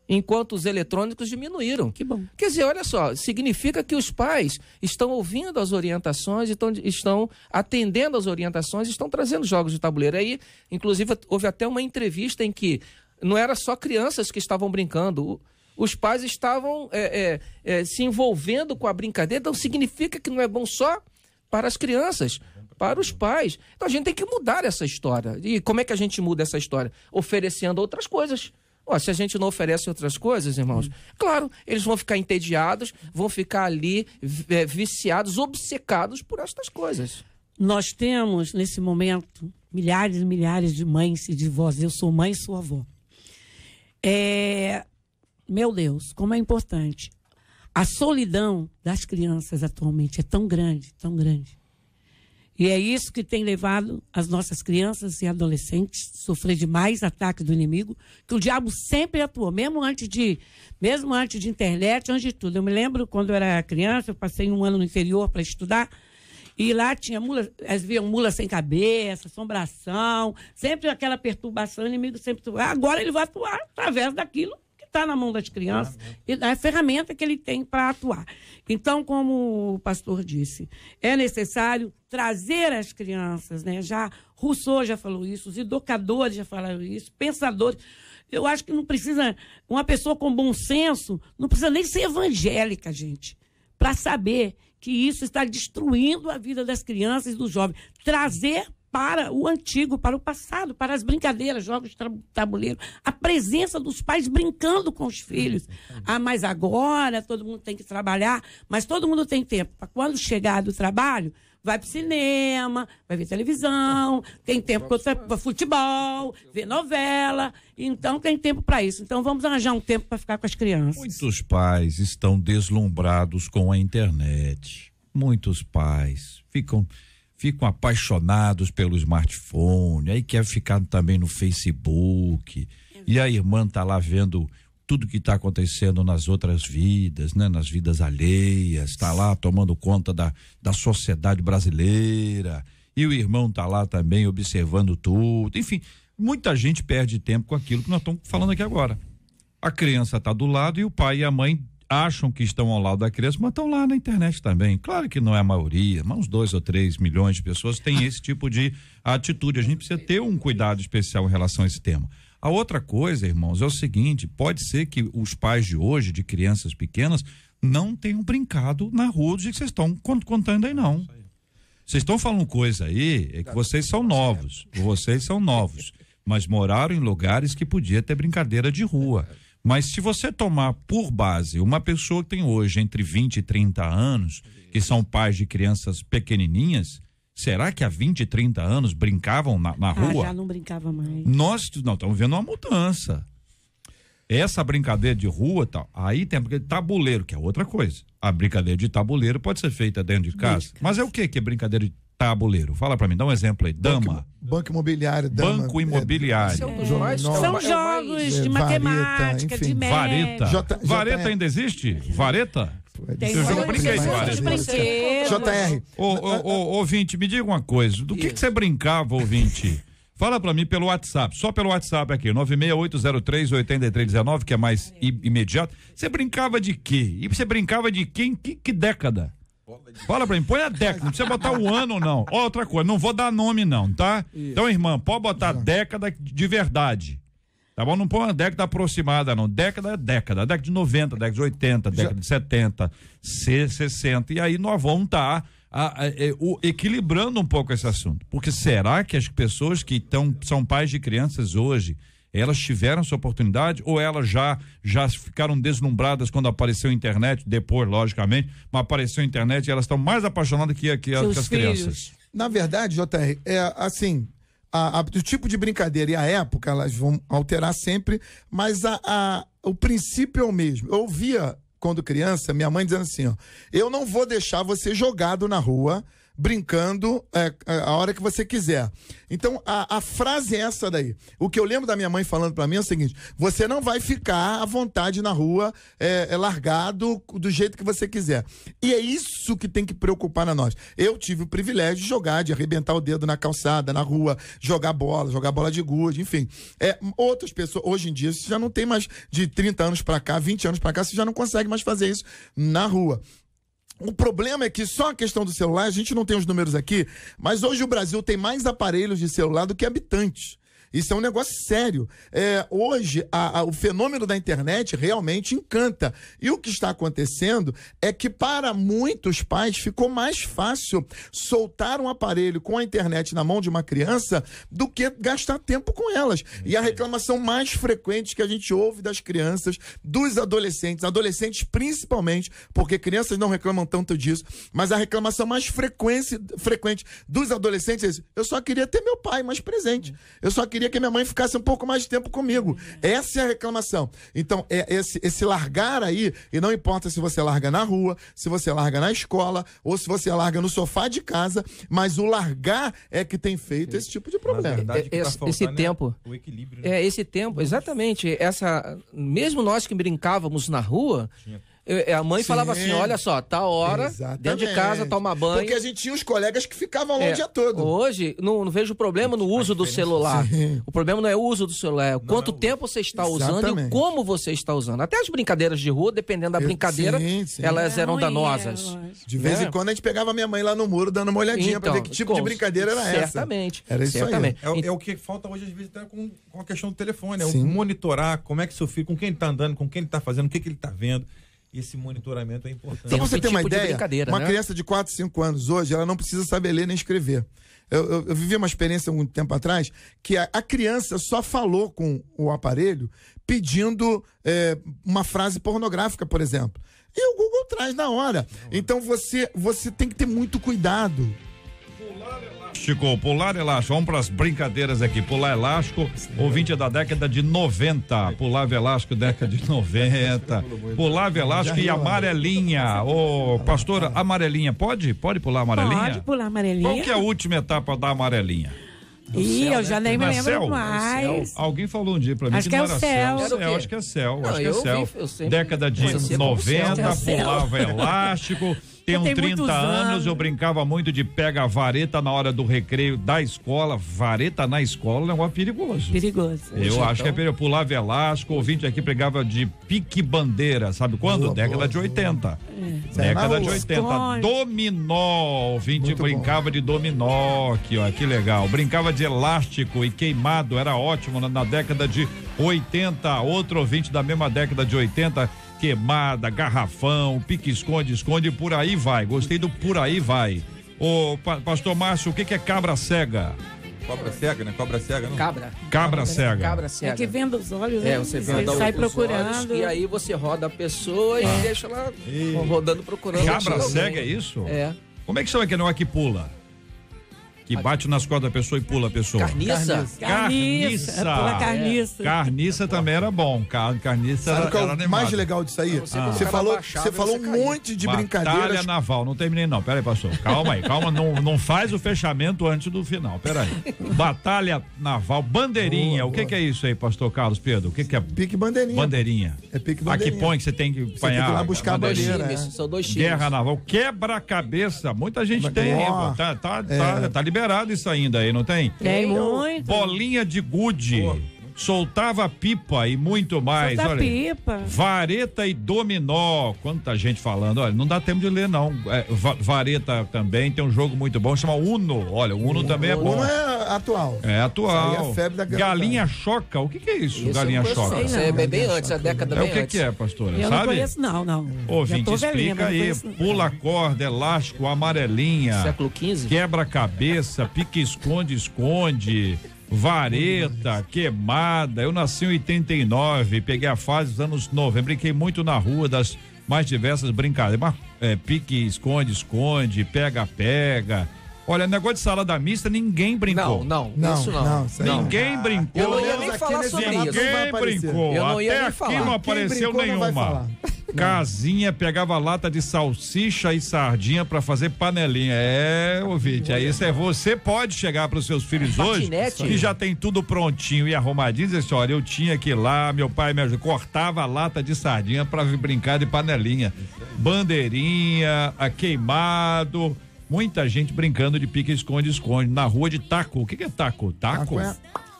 enquanto os eletrônicos diminuíram. Que bom. Quer dizer, olha só, significa que os pais estão ouvindo as orientações, estão, estão atendendo as orientações, estão trazendo jogos de tabuleiro. Aí, inclusive, houve até uma entrevista em que não era só crianças que estavam brincando os pais estavam é, é, é, se envolvendo com a brincadeira, então significa que não é bom só para as crianças, para os pais. Então a gente tem que mudar essa história. E como é que a gente muda essa história? Oferecendo outras coisas. Ó, se a gente não oferece outras coisas, irmãos, hum. claro, eles vão ficar entediados, vão ficar ali é, viciados, obcecados por estas coisas. Nós temos, nesse momento, milhares e milhares de mães e de vós. Eu sou mãe e sou avó. É... Meu Deus, como é importante. A solidão das crianças atualmente é tão grande, tão grande. E é isso que tem levado as nossas crianças e adolescentes a sofrer demais ataques do inimigo, que o diabo sempre atuou, mesmo antes de, mesmo antes de internet, antes de tudo. Eu me lembro quando eu era criança, eu passei um ano no interior para estudar, e lá tinha mula, as viam mula sem cabeça, assombração, sempre aquela perturbação, o inimigo sempre. Ah, agora ele vai atuar através daquilo está na mão das crianças, é a ferramenta que ele tem para atuar. Então, como o pastor disse, é necessário trazer as crianças, né? Já Rousseau já falou isso, os educadores já falaram isso, pensadores. Eu acho que não precisa, uma pessoa com bom senso, não precisa nem ser evangélica, gente, para saber que isso está destruindo a vida das crianças e dos jovens. Trazer para o antigo, para o passado, para as brincadeiras, jogos de tabuleiro, a presença dos pais brincando com os filhos. Ah, mas agora todo mundo tem que trabalhar, mas todo mundo tem tempo. Para quando chegar do trabalho, vai para cinema, vai ver televisão, tem tempo para futebol, ver novela, então tem tempo para isso. Então vamos arranjar um tempo para ficar com as crianças. Muitos pais estão deslumbrados com a internet. Muitos pais ficam ficam apaixonados pelo smartphone, aí quer ficar também no Facebook, e a irmã tá lá vendo tudo que está acontecendo nas outras vidas, né? nas vidas alheias, está lá tomando conta da, da sociedade brasileira, e o irmão está lá também observando tudo. Enfim, muita gente perde tempo com aquilo que nós estamos falando aqui agora. A criança está do lado e o pai e a mãe acham que estão ao lado da criança, mas estão lá na internet também. Claro que não é a maioria, mas uns 2 ou 3 milhões de pessoas têm esse tipo de atitude. A gente precisa ter um cuidado especial em relação a esse tema. A outra coisa, irmãos, é o seguinte: pode ser que os pais de hoje, de crianças pequenas, não tenham brincado na rua do jeito que vocês estão contando aí, não. Vocês estão falando coisa aí, é que vocês são novos. Vocês são novos. Mas moraram em lugares que podia ter brincadeira de rua. Mas se você tomar por base uma pessoa que tem hoje entre 20 e 30 anos, que são pais de crianças pequenininhas, será que há 20 e 30 anos brincavam na, na ah, rua? já não brincava mais. Nós não estamos vendo uma mudança. Essa brincadeira de rua, tal, aí tem porque tabuleiro, que é outra coisa. A brincadeira de tabuleiro pode ser feita dentro de casa. Mas é o que que é brincadeira de tabuleiro. Fala para mim, dá um exemplo aí. Dama. Banco, banco imobiliário, dama. Banco é, imobiliário. São, são jogos é, de matemática, de média. Vareta. Vareta ainda existe? Vareta? Tem eu já brinquei de JR. Ô, ô, ô, ouvinte, me diga uma coisa. Do que, que você brincava, ouvinte? Fala para mim pelo WhatsApp, só pelo WhatsApp aqui, 968038319, que é mais imediato. Você brincava de quê? E você brincava de quem? Que, que década? fala pra mim, põe a década, não precisa botar o ano, não. outra coisa, não vou dar nome, não, tá? Isso. Então, irmã, pode botar a década de verdade. Tá bom? Não põe uma década aproximada, não. Década é década. Década de 90, década de 80, Já... década de 70, 60. E aí nós vamos estar. Tá a, a, a, é, equilibrando um pouco esse assunto. Porque será que as pessoas que tão, são pais de crianças hoje elas tiveram sua oportunidade ou elas já já ficaram deslumbradas quando apareceu a internet, depois, logicamente, mas apareceu a internet e elas estão mais apaixonadas que, que, que as crianças. Na verdade, JR, é assim, a, a, o tipo de brincadeira e a época elas vão alterar sempre, mas a, a, o princípio é o mesmo. Eu ouvia quando criança minha mãe dizendo assim: ó, eu não vou deixar você jogado na rua brincando é, é, a hora que você quiser. Então, a, a, frase é essa daí. O que eu lembro da minha mãe falando para mim é o seguinte: você não vai ficar à vontade na rua, é, é, largado do jeito que você quiser. E é isso que tem que preocupar na nós. Eu tive o privilégio de jogar, de arrebentar o dedo na calçada, na rua, jogar bola, jogar bola de gude, enfim. É, outras pessoas, hoje em dia, você já não tem mais de 30 anos para cá, 20 anos para cá, você já não consegue mais fazer isso na rua. O problema é que só a questão do celular, a gente não tem os números aqui, mas hoje o Brasil tem mais aparelhos de celular do que habitantes. Isso é um negócio sério. É, hoje, a, a, o fenômeno da internet realmente encanta. E o que está acontecendo é que, para muitos pais, ficou mais fácil soltar um aparelho com a internet na mão de uma criança do que gastar tempo com elas. E a reclamação mais frequente que a gente ouve das crianças, dos adolescentes, adolescentes principalmente, porque crianças não reclamam tanto disso, mas a reclamação mais frequente dos adolescentes é: eu só queria ter meu pai mais presente. Eu só queria queria que minha mãe ficasse um pouco mais de tempo comigo. Essa é a reclamação. Então, é esse, esse largar aí, e não importa se você larga na rua, se você larga na escola, ou se você larga no sofá de casa, mas o largar é que tem feito esse tipo de problema. Verdade, é, tá esse é tempo. Né? O equilíbrio. Né? É, esse tempo, exatamente. Essa, mesmo nós que brincávamos na rua. Tinha é, a mãe Sim. falava assim: olha só, tá hora, Exatamente. dentro de casa, toma banho. Porque a gente tinha os colegas que ficavam lá é, o dia todo. Hoje, não, não vejo problema no uso do celular. Sim. O problema não é o uso do celular, é o não, quanto tempo você está Exatamente. usando e como você está usando. Até as brincadeiras de rua, dependendo da brincadeira, sim, elas eram é, danosas. de vez em né? quando a gente pegava minha mãe lá no muro dando uma olhadinha então, pra ver então, que tipo com, de brincadeira era certamente, essa. Era isso certamente. Aí. É, é, o que falta hoje, às vezes, até com, com a questão do telefone. É monitorar como é que seu filho, com quem ele tá andando, com quem ele tá fazendo, o que, que ele tá vendo esse monitoramento é importante. Então pra você ter tipo uma ideia, uma né? criança de 4, 5 anos hoje, ela não precisa saber ler nem escrever. Eu, eu, eu vivi uma experiência há muito tempo atrás que a, a, criança só falou com o aparelho pedindo é, uma frase pornográfica, por exemplo. E o Google traz na hora. Então você, você tem que ter muito cuidado elástico, pular elástico. Vamos para as brincadeiras aqui. Pular elástico, Sim, ouvinte é da década de 90. Pular elástico, década de 90. Pular elástico e amarelinha. Ô, oh, pastora, amarelinha, pode? Pode pular amarelinha? Pode pular amarelinha. Qual que é a última etapa da amarelinha? Do Ih, céu, eu já né? nem me é lembro céu? mais. Alguém falou um dia pra mim acho que, que não é era céu. céu. Era acho que é céu, não, acho que é céu. Vi, sempre... Década de 90, pulava elástico. Tipo, Tenho 30 anos, eu brincava muito de pega vareta na hora do recreio da escola. Vareta na escola é um negócio perigoso. Perigoso. Eu acho que é então. perigoso. Pular Velasco, ouvinte aqui pegava de pique bandeira, sabe quando? Boa, Década boa, de 80. É. Década de 80. Esconde. Dominó, ouvinte muito brincava bom. de dominó aqui, ó, que legal. Brincava de elástico e queimado, era ótimo na, na década de 80. Outro ouvinte da mesma década de 80 queimada, garrafão, pique-esconde, esconde, por aí vai. Gostei do por aí vai. Ô, pastor Márcio, o que, que é cabra cega? Cobra cega, né? Cobra cega, não? Cabra. Cabra, cabra cega. Cabra cega. É que vendo os olhos, É, né? você venda sai procurando. Olhos, e aí você roda a pessoa ah. e deixa ela e... rodando procurando. Cabra cega é isso? É. Como é que chama aquele negócio que pula? Que bate nas costas da pessoa e pula a pessoa. Carniça? Carniça. Carniça. Pula é carniça. É. Carniça também era bom. carniça Sabe era, que é o mais legal disso aí? Você, ah. você falou, você falou você um monte de Batalha naval. Não terminei não. Pera aí, pastor. Calma aí, calma. não, não faz o fechamento antes do final. Pera aí. Batalha naval. Bandeirinha. Boa, o que, que é isso aí, pastor Carlos Pedro? O que, que é? Pique bandeirinha. Bandeirinha. É pique bandeirinha. A que põe que você tem que apanhar. Você tem que ir lá buscar a bandeira. bandeira é. São dois times. Guerra naval. Quebra-cabeça. Muita gente tem. Tá, tá, é. tá, tá liberado isso ainda aí, não tem? Tem muito. Bolinha de gude soltava pipa e muito mais. Solta olha, pipa. Vareta e dominó. Quanta gente falando. Olha, não dá tempo de ler, não. É, vareta também tem um jogo muito bom, chama Uno. Olha, Uno, Uno também é bom. Uno é atual. É atual. É galinha choca. O que, que é isso, isso galinha choca? Isso é bem, bem antes, a década é, O que, que é, pastora? Eu Sabe? não conheço, não, não. Ouvinte, explica aí. Conheço, Pula corda, elástico, amarelinha. Século XV. Quebra-cabeça, pique-esconde, esconde vareta, queimada. Eu nasci em 89, peguei a fase dos anos 90. Brinquei muito na rua das mais diversas brincadeiras. É, pique, esconde, esconde, pega, pega. Olha, negócio de sala da mista, ninguém brincou. Não, não, não isso não. não ninguém brincou. Eu não ia nem falar sobre isso. Ninguém brincou. Eu não ia Até nem aqui não apareceu brincou, nenhuma. Não Casinha pegava lata de salsicha e sardinha para fazer panelinha. É, ouvinte, é isso. É você pode chegar para os seus filhos é, hoje que já tem tudo prontinho e arrumadinho. Diz assim, olha, eu tinha que ir lá, meu pai me ajudou, cortava a lata de sardinha para brincar de panelinha, bandeirinha, a queimado Muita gente brincando de pique-esconde-esconde na rua de taco. O que, que é taco? Taco? taco é...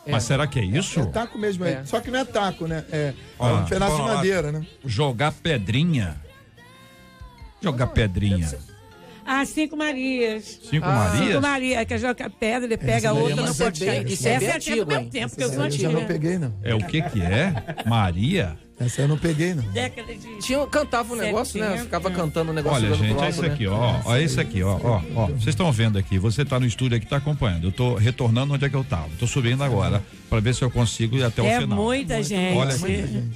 Mas é. será que é, é isso? É, é taco mesmo, é. é. só que não é taco, né? É, ah, um pedaço de madeira, né? Jogar pedrinha. Jogar pedrinha. Ah, cinco Marias. Cinco ah. Marias? Cinco Marias, que joga pedra, ele pega outra, não pode cair. Isso é, é antigo, do meu tempo, que eu sou Eu não peguei, não. É o que que é? Maria? Essa eu não peguei, não. Década de. Tinha, cantava um negócio, né? Ficava cantando um negócio. Olha, gente, é isso né? aqui, ó, é esse aqui, ó. ó, ó. Vocês estão vendo aqui, você está no estúdio aqui, está acompanhando. Eu estou retornando onde é que eu estava. Estou subindo agora para ver se eu consigo ir até é o final. Muita gente. Olha,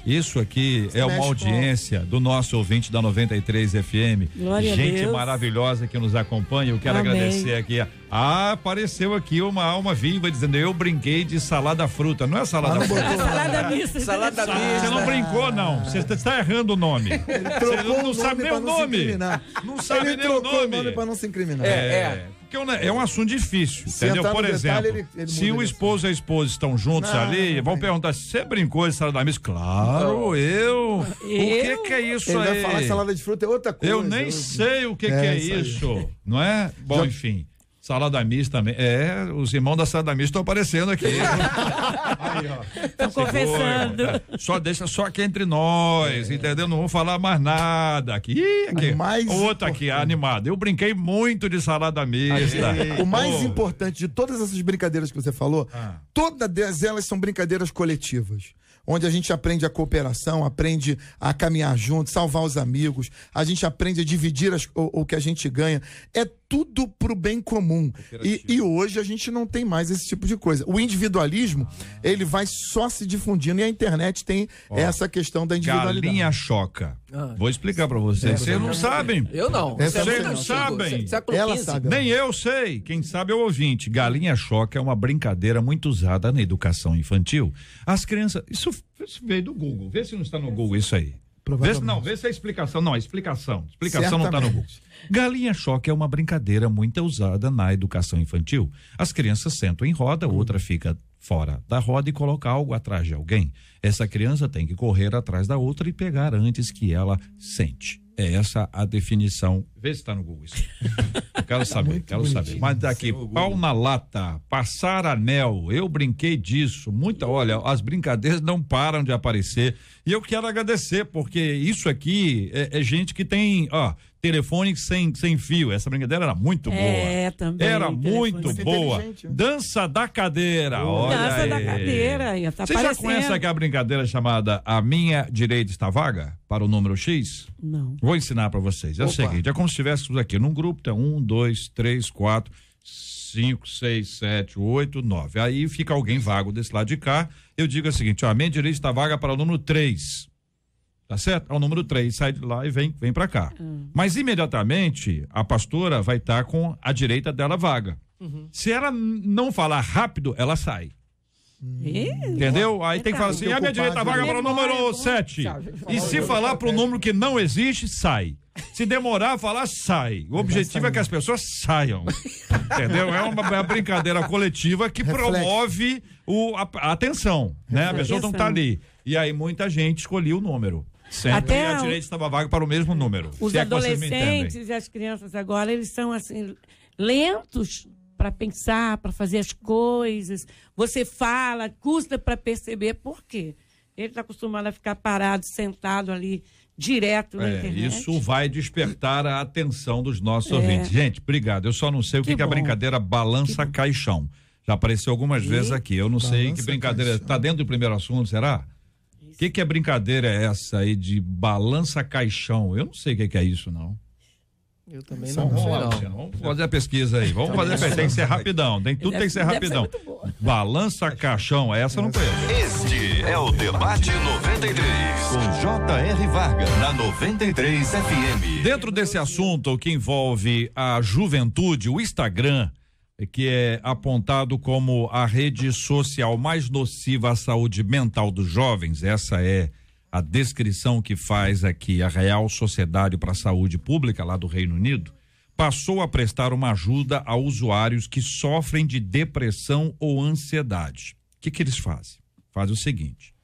isso aqui é uma audiência do nosso ouvinte da 93 FM. Glória gente maravilhosa que nos acompanha. Eu quero Amém. agradecer aqui. Ah, apareceu aqui uma alma viva dizendo: Eu brinquei de salada fruta. Não é salada fruta. salada mista. Salada mista. Você não brincou, não. Você tá, está errando o nome. Você não, sabe nem o nome. Não, não sabe nem o nome. o nome para não se incriminar. é. é. é. Porque é, é um assunto difícil, se entendeu? Por exemplo, detalhe, ele, ele se o esposo e a esposa estão juntos não, ali, não, vão não. perguntar se você brincou de salada da mesa. Claro, eu. eu. O que, que é isso ele aí? Vai falar salada de fruta é outra coisa. Eu nem eu... sei o que é, que é, é isso, não é? Bom, Já... enfim. Salada mista também. É, os irmãos da salada mista estão aparecendo aqui. Aí, ó. Estão confessando. Foi, né? só deixa só aqui entre nós, é. entendeu? Não vou falar mais nada aqui. Ih, aqui. Mais Outra aqui, animada. Eu brinquei muito de salada mista. Tá? O mais Pô. importante de todas essas brincadeiras que você falou, ah. todas elas são brincadeiras coletivas onde a gente aprende a cooperação, aprende a caminhar junto, salvar os amigos, a gente aprende a dividir as, o, o, que a gente ganha. É tudo para o bem comum. E, e, hoje a gente não tem mais esse tipo de coisa. O individualismo, ah. ele vai só se difundindo e a internet tem essa questão da individualidade. Galinha choca. Ah, Vou explicar para vocês. É, vocês não sabem. Eu não. Vocês é não sabem. É ela sabe. Nem eu sei. Quem sabe é o ouvinte. Galinha choque é uma brincadeira muito usada na educação infantil. As crianças. Isso, isso veio do Google. Vê se não está no Google isso aí. Vê se, não, vê se é explicação. Não, é explicação. Explicação Certamente. não está no Google. Galinha choque é uma brincadeira muito usada na educação infantil. As crianças sentam em roda, outra fica fora da roda e colocar algo atrás de alguém. Essa criança tem que correr atrás da outra e pegar antes que ela sente. É essa a definição. Vê se está no Google isso. quero saber, Muito quero saber. Mas daqui, tá pau na lata, passar anel, eu brinquei disso. Muita, olha, as brincadeiras não param de aparecer. E eu quero agradecer, porque isso aqui é, é gente que tem, ó, telefone sem, sem fio. Essa brincadeira era muito é, boa. É, também. Era muito boa. Dança da cadeira. Uh, olha dança aí. da cadeira. Tá Você já conhece aquela brincadeira chamada A Minha Direita Está Vaga? para o número X? Não. Vou ensinar para vocês. É Opa. o seguinte: é como se estivéssemos aqui num grupo, tem um, dois, três, quatro, cinco, seis, sete, oito, nove. Aí fica alguém vago desse lado de cá. Eu digo o seguinte: ó, a minha direita está vaga para o número 3. Tá certo? É o número 3, sai de lá e vem, vem para cá. Ah. Mas imediatamente a pastora vai estar tá com a direita dela vaga. Uhum. Se ela não falar rápido, ela sai. Entendeu? Aí tem que falar assim: é ah, a minha direita vaga né? para o número 7. É é e se falar para o número que não existe, sai. Se demorar a falar, sai. O objetivo é que as pessoas saiam. Entendeu? É uma, uma brincadeira coletiva que promove o, a, a, atenção. Né? A pessoa não está ali. E aí muita gente escolheu o número. Sempre Até a direita estava vaga para o mesmo número. Os adolescentes e as crianças agora, eles são assim, lentos para pensar, para fazer as coisas. Você fala, custa para perceber. Por quê? Ele está acostumado a ficar parado, sentado ali, direto na é, internet. Isso vai despertar a atenção dos nossos é. ouvintes. Gente, obrigado. Eu só não sei o que, que, que a brincadeira balança que caixão. Já apareceu algumas e? vezes aqui. Eu não balança sei que brincadeira. Está é. dentro do primeiro assunto, será? O que, que é brincadeira é essa aí de balança caixão? Eu não sei o que, que é isso, não. Eu também São não, não, lá, não. Vamos fazer a pesquisa aí. Vamos fazer a pesquisa. Tem que ser rapidão. Tem, tudo deve, tem que ser rapidão. Ser Balança caixão, essa não conheço. Este é o Debate 93, com J.R. Varga, na 93 FM. Dentro desse assunto que envolve a juventude, o Instagram, que é apontado como a rede social mais nociva à saúde mental dos jovens, essa é a descrição que faz aqui a Real Sociedade para a Saúde Pública, lá do Reino Unido, passou a prestar uma ajuda a usuários que sofrem de depressão ou ansiedade. O que, que eles fazem? Fazem o seguinte: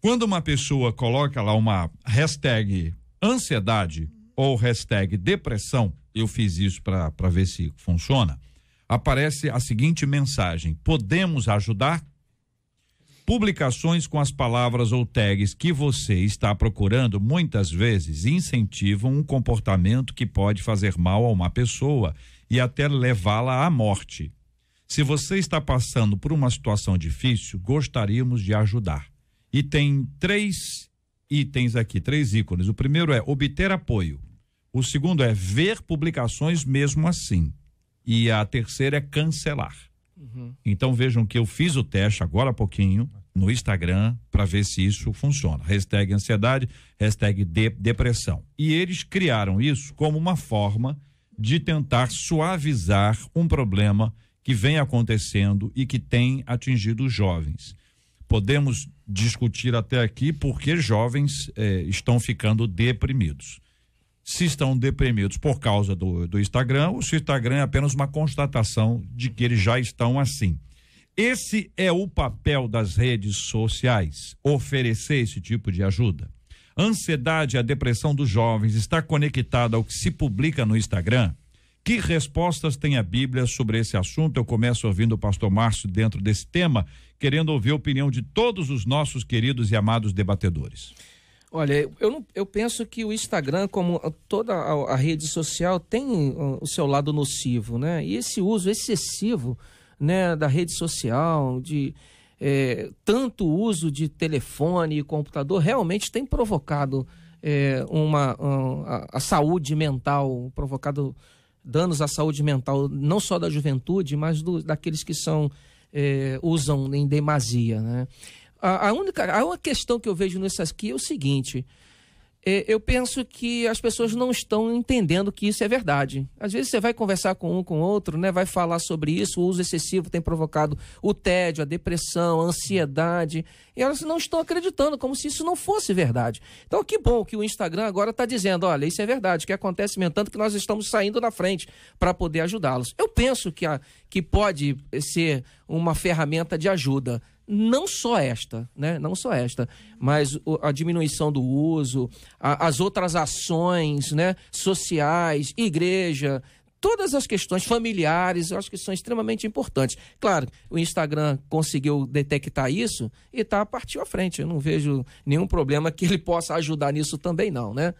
quando uma pessoa coloca lá uma hashtag ansiedade ou hashtag depressão, eu fiz isso para ver se funciona, aparece a seguinte mensagem: podemos ajudar? Publicações com as palavras ou tags que você está procurando muitas vezes incentivam um comportamento que pode fazer mal a uma pessoa e até levá-la à morte. Se você está passando por uma situação difícil, gostaríamos de ajudar. E tem três itens aqui, três ícones. O primeiro é obter apoio. O segundo é ver publicações mesmo assim. E a terceira é cancelar. Uhum. Então vejam que eu fiz o teste agora há pouquinho no Instagram para ver se isso funciona. Hashtag ansiedade, hashtag de depressão. E eles criaram isso como uma forma de tentar suavizar um problema que vem acontecendo e que tem atingido os jovens. Podemos discutir até aqui por que jovens eh, estão ficando deprimidos se estão deprimidos por causa do, do Instagram ou se o Instagram é apenas uma constatação de que eles já estão assim. Esse é o papel das redes sociais, oferecer esse tipo de ajuda. Ansiedade e a depressão dos jovens está conectada ao que se publica no Instagram? Que respostas tem a Bíblia sobre esse assunto? Eu começo ouvindo o pastor Márcio dentro desse tema, querendo ouvir a opinião de todos os nossos queridos e amados debatedores. Olha, eu, não, eu penso que o Instagram, como toda a, a, rede social, tem ah, o seu lado nocivo, né? E esse uso excessivo né, da rede social, de é, tanto uso de telefone e computador, realmente tem provocado é, uma, ah, a, a, saúde mental, provocado danos à saúde mental, não só da juventude, mas do, daqueles que são é, usam em demasia, né? A, a única a uma questão que eu vejo nisso aqui é o seguinte. É, eu penso que as pessoas não estão entendendo que isso é verdade. Às vezes você vai conversar com um, com outro, né? vai falar sobre isso, o uso excessivo tem provocado o tédio, a depressão, a ansiedade, e elas não estão acreditando, como se isso não fosse verdade. Então, que bom que o Instagram agora está dizendo: olha, isso é verdade, o que acontece, tanto que nós estamos saindo na frente para poder ajudá-los. Eu penso que, a, que pode ser uma ferramenta de ajuda não só esta, né? Não só esta, mas a diminuição do uso, a, as outras ações, né? Sociais, igreja, todas as questões familiares, eu acho que são extremamente importantes. Claro, o Instagram conseguiu detectar isso e tá partiu à frente. Eu não vejo nenhum problema que ele possa ajudar nisso também não, né?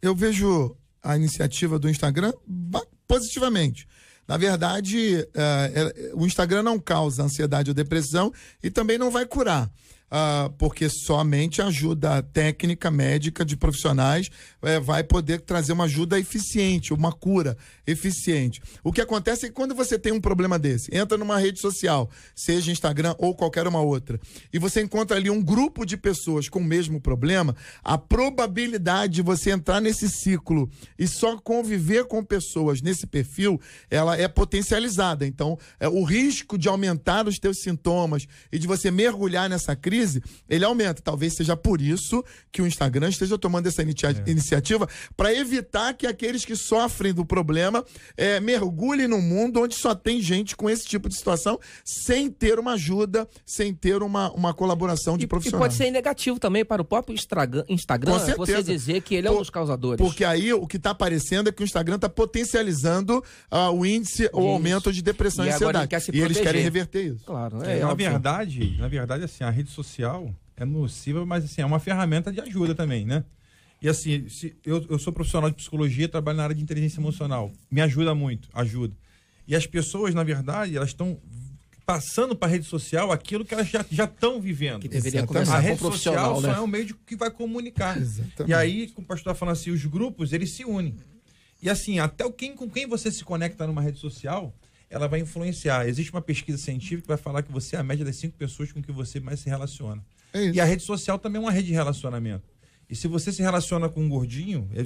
Eu vejo a iniciativa do Instagram positivamente na verdade, uh, o Instagram não causa ansiedade ou depressão e também não vai curar. Ah, porque somente ajuda técnica, médica, de profissionais eh, vai poder trazer uma ajuda eficiente, uma cura eficiente. O que acontece é que quando você tem um problema desse, entra numa rede social, seja Instagram ou qualquer uma outra, e você encontra ali um grupo de pessoas com o mesmo problema, a probabilidade de você entrar nesse ciclo e só conviver com pessoas nesse perfil, ela é potencializada. Então, é, o risco de aumentar os teus sintomas e de você mergulhar nessa crise ele aumenta. Talvez seja por isso que o Instagram esteja tomando essa é. iniciativa para evitar que aqueles que sofrem do problema é, mergulhem num mundo onde só tem gente com esse tipo de situação sem ter uma ajuda, sem ter uma, uma colaboração de e, profissionais. E pode ser negativo também para o próprio Instagram, você dizer que ele por, é um dos causadores. Porque aí o que está aparecendo é que o Instagram está potencializando uh, o índice, o aumento de depressão e, e ansiedade. quer e proteger. eles querem reverter isso. Claro, né? é, é na verdade, na verdade, assim, a rede social social é nociva, mas assim, é uma ferramenta de ajuda também, né? E assim, se eu, eu sou profissional de psicologia, trabalho na área de inteligência emocional. Me ajuda muito, ajuda. E as pessoas, na verdade, elas estão passando para a rede social aquilo que elas já estão vivendo. Que deveria Exatamente. começar a rede social né? só é um meio que vai comunicar. Exatamente. E aí, como o pastor está falando assim, os grupos, eles se unem. E assim, até quem, com quem você se conecta numa rede social, ela vai influenciar. Existe uma pesquisa científica que vai falar que você é a média das cinco pessoas com que você mais se relaciona. É e a rede social também é uma rede de relacionamento. E se você se relaciona com um gordinho, é,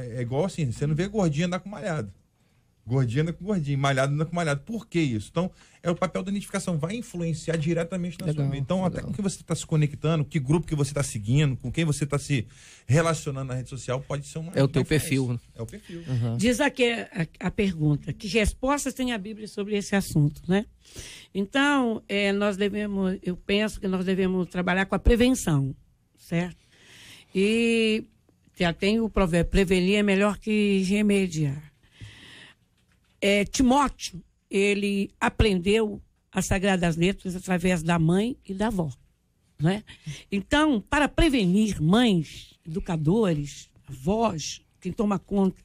é, é igual assim, você não vê gordinho andar com malhado. Gordinho anda com gordinho, malhado anda com malhado. Por que isso? Então, é o papel da identificação, vai influenciar diretamente na legal, sua vida. Então, legal. até com que você está se conectando, que grupo que você está seguindo, com quem você está se relacionando na rede social, pode ser uma. É o teu perfil. Né? É o perfil. Uhum. Diz aqui a, a, pergunta: que respostas tem a Bíblia sobre esse assunto, né? Então, é, nós devemos, eu penso que nós devemos trabalhar com a prevenção, certo? E já tem o provérbio: prevenir é melhor que remediar. É, Timóteo, ele aprendeu as Sagradas Letras através da mãe e da avó. Né? Então, para prevenir mães, educadores, avós, quem toma conta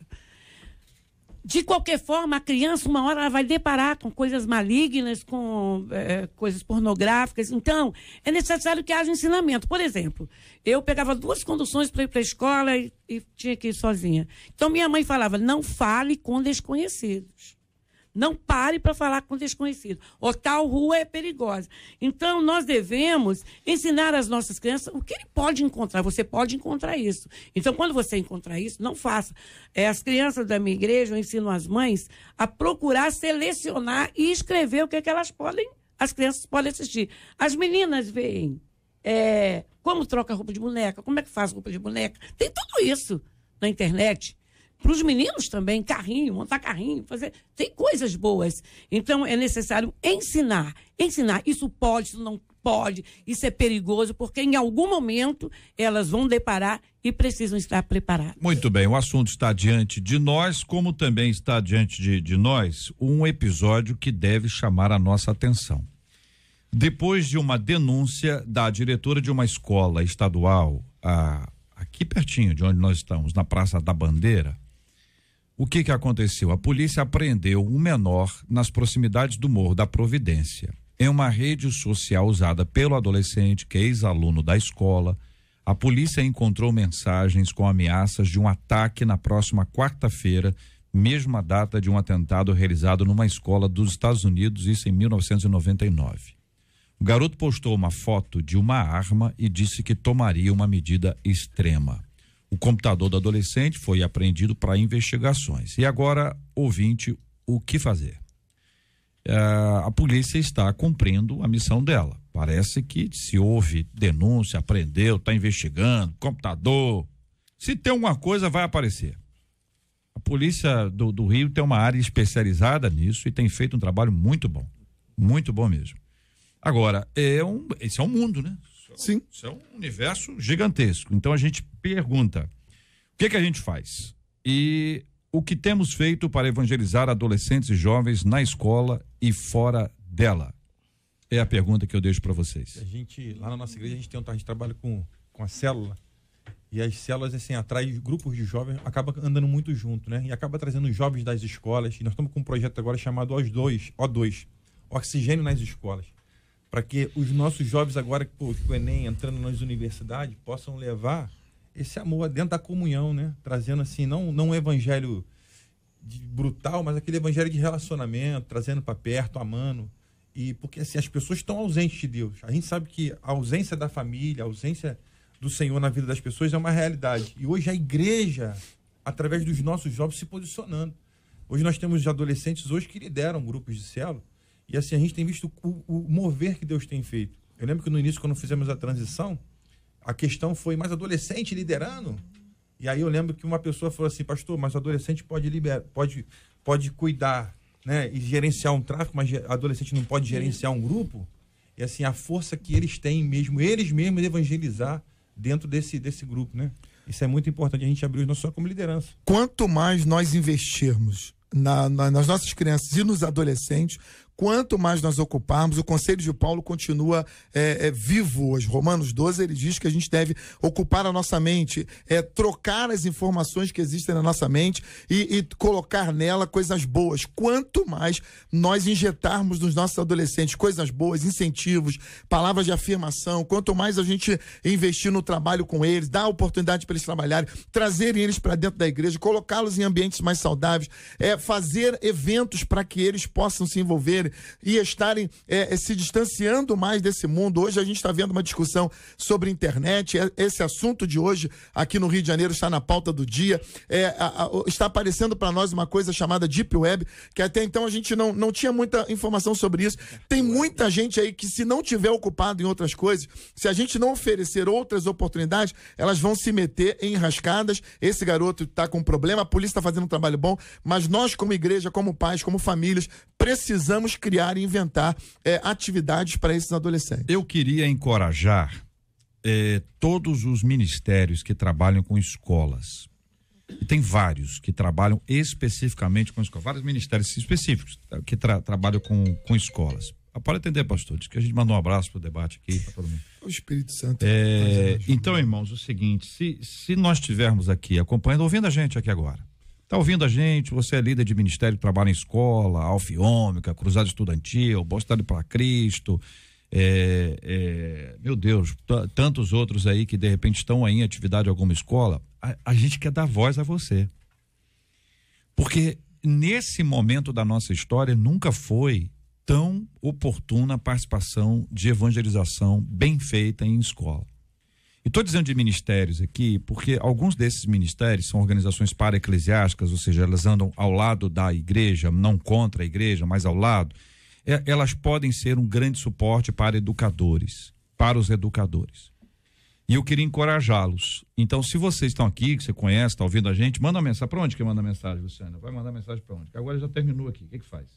de qualquer forma, a criança, uma hora, ela vai deparar com coisas malignas, com é, coisas pornográficas. Então, é necessário que haja ensinamento. Por exemplo, eu pegava duas conduções para ir para a escola e, e tinha que ir sozinha. Então, minha mãe falava: não fale com desconhecidos. Não pare para falar com desconhecido. Ou tal rua é perigosa. Então, nós devemos ensinar às nossas crianças o que ele pode encontrar. Você pode encontrar isso. Então, quando você encontrar isso, não faça. É, as crianças da minha igreja, eu ensino as mães a procurar selecionar e escrever o que, é que elas podem, as crianças podem assistir. As meninas veem é, como troca roupa de boneca, como é que faz roupa de boneca. Tem tudo isso na internet para os meninos também, carrinho, montar carrinho, fazer. Tem coisas boas. Então é necessário ensinar. Ensinar. Isso pode, isso não pode, isso é perigoso, porque em algum momento elas vão deparar e precisam estar preparadas. Muito bem, o assunto está diante de nós, como também está diante de, de nós um episódio que deve chamar a nossa atenção. Depois de uma denúncia da diretora de uma escola estadual, a, aqui pertinho de onde nós estamos, na Praça da Bandeira, o que, que aconteceu? A polícia apreendeu um menor nas proximidades do Morro da Providência. Em uma rede social usada pelo adolescente, que é ex-aluno da escola, a polícia encontrou mensagens com ameaças de um ataque na próxima quarta-feira, mesma data de um atentado realizado numa escola dos Estados Unidos, isso em 1999. O garoto postou uma foto de uma arma e disse que tomaria uma medida extrema. O computador do adolescente foi apreendido para investigações. E agora, ouvinte, o que fazer? Uh, a polícia está cumprindo a missão dela. Parece que se houve denúncia, aprendeu, está investigando, computador. Se tem alguma coisa, vai aparecer. A polícia do, do, Rio tem uma área especializada nisso e tem feito um trabalho muito bom. Muito bom mesmo. Agora, é um, esse é um mundo, né? Sim. Isso é um universo gigantesco. Então a gente pergunta: o que, é que a gente faz? E o que temos feito para evangelizar adolescentes e jovens na escola e fora dela? É a pergunta que eu deixo para vocês. A gente, lá na nossa igreja, a gente tem um trabalho com, com a célula. E as células, assim, atrai grupos de jovens, acaba andando muito junto, né? E acaba trazendo jovens das escolas. E nós estamos com um projeto agora chamado O2, O2, Oxigênio nas Escolas para que os nossos jovens agora pô, que o Enem entrando nas universidades possam levar esse amor dentro da comunhão, né? Trazendo assim, não, não um evangelho brutal, mas aquele evangelho de relacionamento, trazendo para perto, amando. E porque assim, as pessoas estão ausentes de Deus. A gente sabe que a ausência da família, a ausência do Senhor na vida das pessoas é uma realidade. E hoje a igreja, através dos nossos jovens, se posicionando. Hoje nós temos adolescentes hoje que lideram grupos de célula e assim, a gente tem visto o, o mover que Deus tem feito. Eu lembro que no início, quando fizemos a transição, a questão foi mais adolescente liderando. E aí eu lembro que uma pessoa falou assim, pastor, mas o adolescente pode liberar, pode, pode cuidar, né? E gerenciar um tráfico, mas adolescente não pode gerenciar um grupo. E assim, a força que eles têm mesmo, eles mesmos evangelizar dentro desse, desse grupo, né? Isso é muito importante a gente abrir os nossos olhos como liderança. Quanto mais nós investirmos na, na, nas nossas crianças e nos adolescentes, quanto mais nós ocuparmos, o conselho de Paulo continua é, é, vivo hoje. Romanos 12, ele diz que a gente deve ocupar a nossa mente, é, trocar as informações que existem na nossa mente e, e colocar nela coisas boas. Quanto mais nós injetarmos nos nossos adolescentes coisas boas, incentivos, palavras de afirmação, quanto mais a gente investir no trabalho com eles, dar oportunidade para eles trabalharem, trazerem eles para dentro da igreja, colocá-los em ambientes mais saudáveis, é, fazer eventos para que eles possam se envolver e estarem é, é, se distanciando mais desse mundo. Hoje a gente está vendo uma discussão sobre internet. É, esse assunto de hoje aqui no Rio de Janeiro está na pauta do dia. É, a, a, está aparecendo para nós uma coisa chamada Deep Web, que até então a gente não, não tinha muita informação sobre isso. Tem muita gente aí que, se não tiver ocupado em outras coisas, se a gente não oferecer outras oportunidades, elas vão se meter em rascadas. Esse garoto está com problema, a polícia está fazendo um trabalho bom, mas nós, como igreja, como pais, como famílias, precisamos criar e inventar é, atividades para esses adolescentes. Eu queria encorajar é, todos os ministérios que trabalham com escolas. E tem vários que trabalham especificamente com escolas, vários ministérios específicos tá, que tra trabalham com, com escolas. Ah, pode atender, pastor. Diz que a gente mandou um abraço para o debate aqui. O Espírito Santo. É, então, irmãos, é o seguinte: se, se nós estivermos aqui acompanhando, ouvindo a gente aqui agora, Está ouvindo a gente? Você é líder de ministério, trabalha em escola, alfiômica, cruzada estudantil, Bostade para Cristo, é, é, meu Deus, tantos outros aí que de repente estão aí em atividade em alguma escola. A, a gente quer dar voz a você. Porque nesse momento da nossa história nunca foi tão oportuna a participação de evangelização bem feita em escola. E estou dizendo de ministérios aqui porque alguns desses ministérios são organizações para-eclesiásticas, ou seja, elas andam ao lado da igreja, não contra a igreja, mas ao lado. É, elas podem ser um grande suporte para educadores, para os educadores. E eu queria encorajá-los. Então, se vocês estão aqui, que você conhece, está ouvindo a gente, manda mensagem. Para onde que manda mensagem, Luciana? Vai mandar mensagem para onde? Agora já terminou aqui. O que, que faz?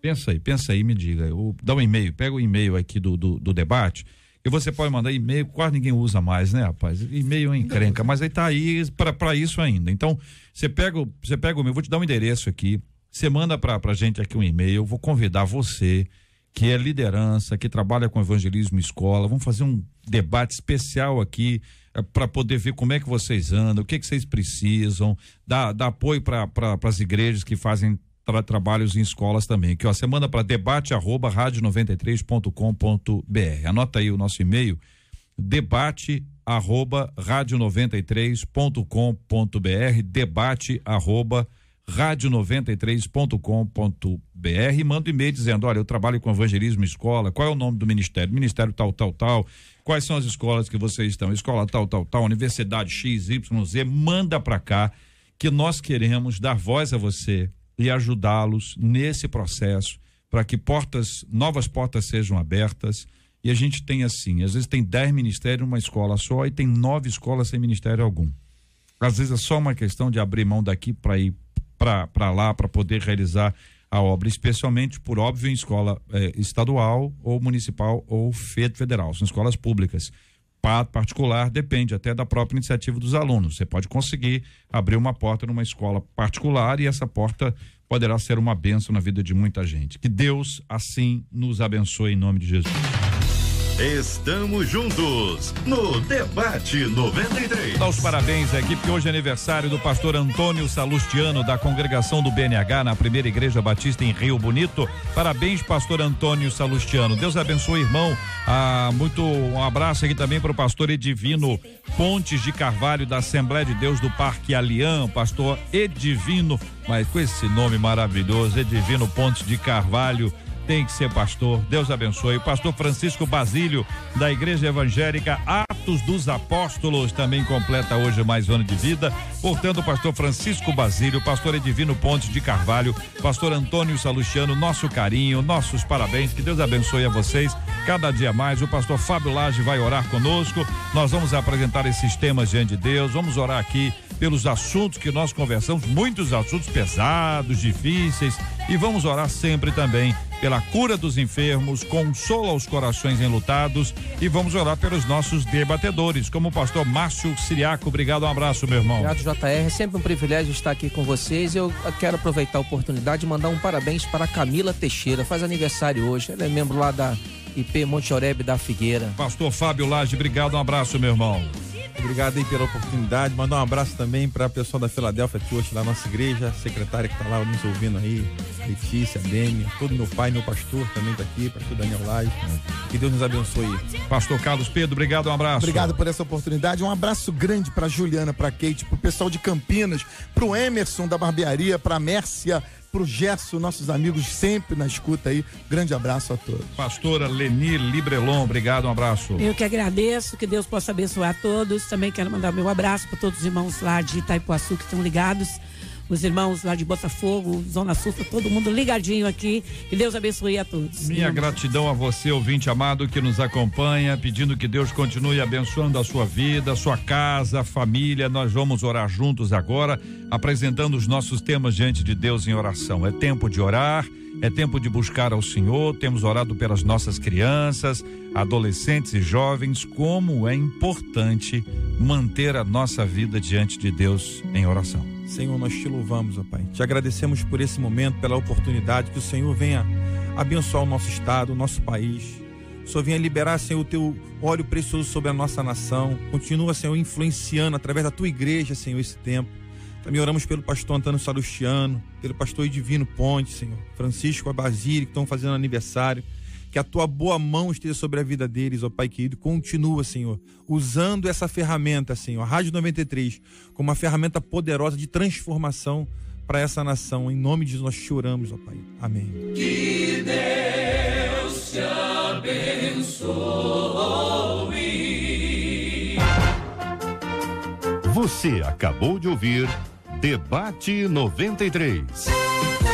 Pensa aí, pensa aí, me diga. Eu, dá um e-mail, pega o um e-mail aqui do, do, do debate e você pode mandar e-mail, quase ninguém usa mais, né, rapaz? E-mail é encrenca, mas aí tá aí para isso ainda. Então, você pega, você pega o meu, vou te dar um endereço aqui. Você manda para pra gente aqui um e-mail, vou convidar você que é liderança, que trabalha com evangelismo escola. Vamos fazer um debate especial aqui é, eh, para poder ver como é que vocês andam, o que, é que vocês precisam, dar, dar apoio para pra, as igrejas que fazem tra trabalhos em escolas também. Que ó, você manda para debate arroba rádio 93.com.br. Anota aí o nosso e-mail, debate arroba rádio 93.com.br, debate arroba rádio 93.com.br. Manda um e-mail dizendo: olha, eu trabalho com evangelismo escola, qual é o nome do ministério? Ministério tal, tal, tal. Quais são as escolas que vocês estão? Escola tal, tal, tal, Universidade X, Y, Z. Manda para cá que nós queremos dar voz a você e ajudá-los nesse processo para que portas, novas portas sejam abertas. E a gente tem assim, às vezes tem 10 ministérios uma escola só e tem nove escolas sem ministério algum. Às vezes é só uma questão de abrir mão daqui para ir para lá para poder realizar a obra, especialmente por óbvio em escola eh, estadual ou municipal ou federal, são escolas públicas particular depende até da própria iniciativa dos alunos. Você pode conseguir abrir uma porta numa escola particular e essa porta poderá ser uma bênção na vida de muita gente. Que Deus assim nos abençoe em nome de Jesus. Estamos juntos no Debate 93. Dá os parabéns à equipe hoje é aniversário do pastor Antônio Salustiano, da congregação do BNH, na primeira igreja batista em Rio Bonito. Parabéns, pastor Antônio Salustiano. Deus abençoe, irmão. Ah, muito um abraço aqui também para o pastor Edivino Pontes de Carvalho, da Assembleia de Deus do Parque Alian, pastor Edivino, mas com esse nome maravilhoso, Edivino Pontes de Carvalho tem que ser pastor. Deus abençoe. Pastor Francisco Basílio, da Igreja Evangélica Atos dos Apóstolos, também completa hoje mais um ano de vida. Portanto, pastor Francisco Basílio, pastor Edivino Pontes de Carvalho, pastor Antônio Salustiano, nosso carinho, nossos parabéns. Que Deus abençoe a vocês. Cada dia mais, o pastor Fábio Lage vai orar conosco. Nós vamos apresentar esses temas diante de Deus. Vamos orar aqui pelos assuntos que nós conversamos, muitos assuntos pesados, difíceis, e vamos orar sempre também pela cura dos enfermos, consola os corações enlutados e vamos orar pelos nossos debatedores, como o pastor Márcio Siriaco. Obrigado, um abraço, meu irmão. Obrigado, JR. É sempre um privilégio estar aqui com vocês. Eu quero aproveitar a oportunidade e mandar um parabéns para Camila Teixeira. Faz aniversário hoje. Ela é membro lá da IP Monte Oreb da Figueira. Pastor Fábio Lage, obrigado, um abraço, meu irmão. Obrigado aí pela oportunidade. Mandar um abraço também para o pessoal da Filadélfia hoje da nossa igreja, secretária que está lá nos ouvindo aí, Letícia, Demi, todo meu pai, meu pastor também está aqui, pastor Daniel Lage. Que Deus nos abençoe. Pastor Carlos Pedro, obrigado, um abraço. Obrigado por essa oportunidade. Um abraço grande para Juliana, para Kate, para o pessoal de Campinas, para o Emerson da barbearia, para a Mércia pro Gerson, nossos amigos sempre na escuta aí. Grande abraço a todos. Pastora Leni Librelon, obrigado, um abraço. Eu que agradeço, que Deus possa abençoar todos. Também quero mandar meu abraço para todos os irmãos lá de Itaipuaçu que estão ligados os irmãos lá de Botafogo, Zona Sul, tá todo mundo ligadinho aqui. Que Deus abençoe a todos. Minha gratidão a você, ouvinte amado, que nos acompanha, pedindo que Deus continue abençoando a sua vida, a sua casa, a família. Nós vamos orar juntos agora, apresentando os nossos temas diante de Deus em oração. É tempo de orar. É tempo de buscar ao Senhor, temos orado pelas nossas crianças, adolescentes e jovens, como é importante manter a nossa vida diante de Deus em oração. Senhor, nós te louvamos, ó Pai. Te agradecemos por esse momento, pela oportunidade que o Senhor venha abençoar o nosso estado, o nosso país. Só venha liberar, Senhor, o teu óleo precioso sobre a nossa nação. Continua, Senhor, influenciando através da tua igreja, Senhor, esse tempo. Também oramos pelo pastor Antônio Salustiano, pelo pastor Divino Ponte, Senhor, Francisco Abazir, que estão fazendo aniversário que a tua boa mão esteja sobre a vida deles, ó Pai querido. Continua, Senhor, usando essa ferramenta, Senhor, a Rádio 93, como uma ferramenta poderosa de transformação para essa nação. Em nome de Jesus, nós choramos, ó Pai. Amém. Que Deus te abençoe. Você acabou de ouvir Debate 93.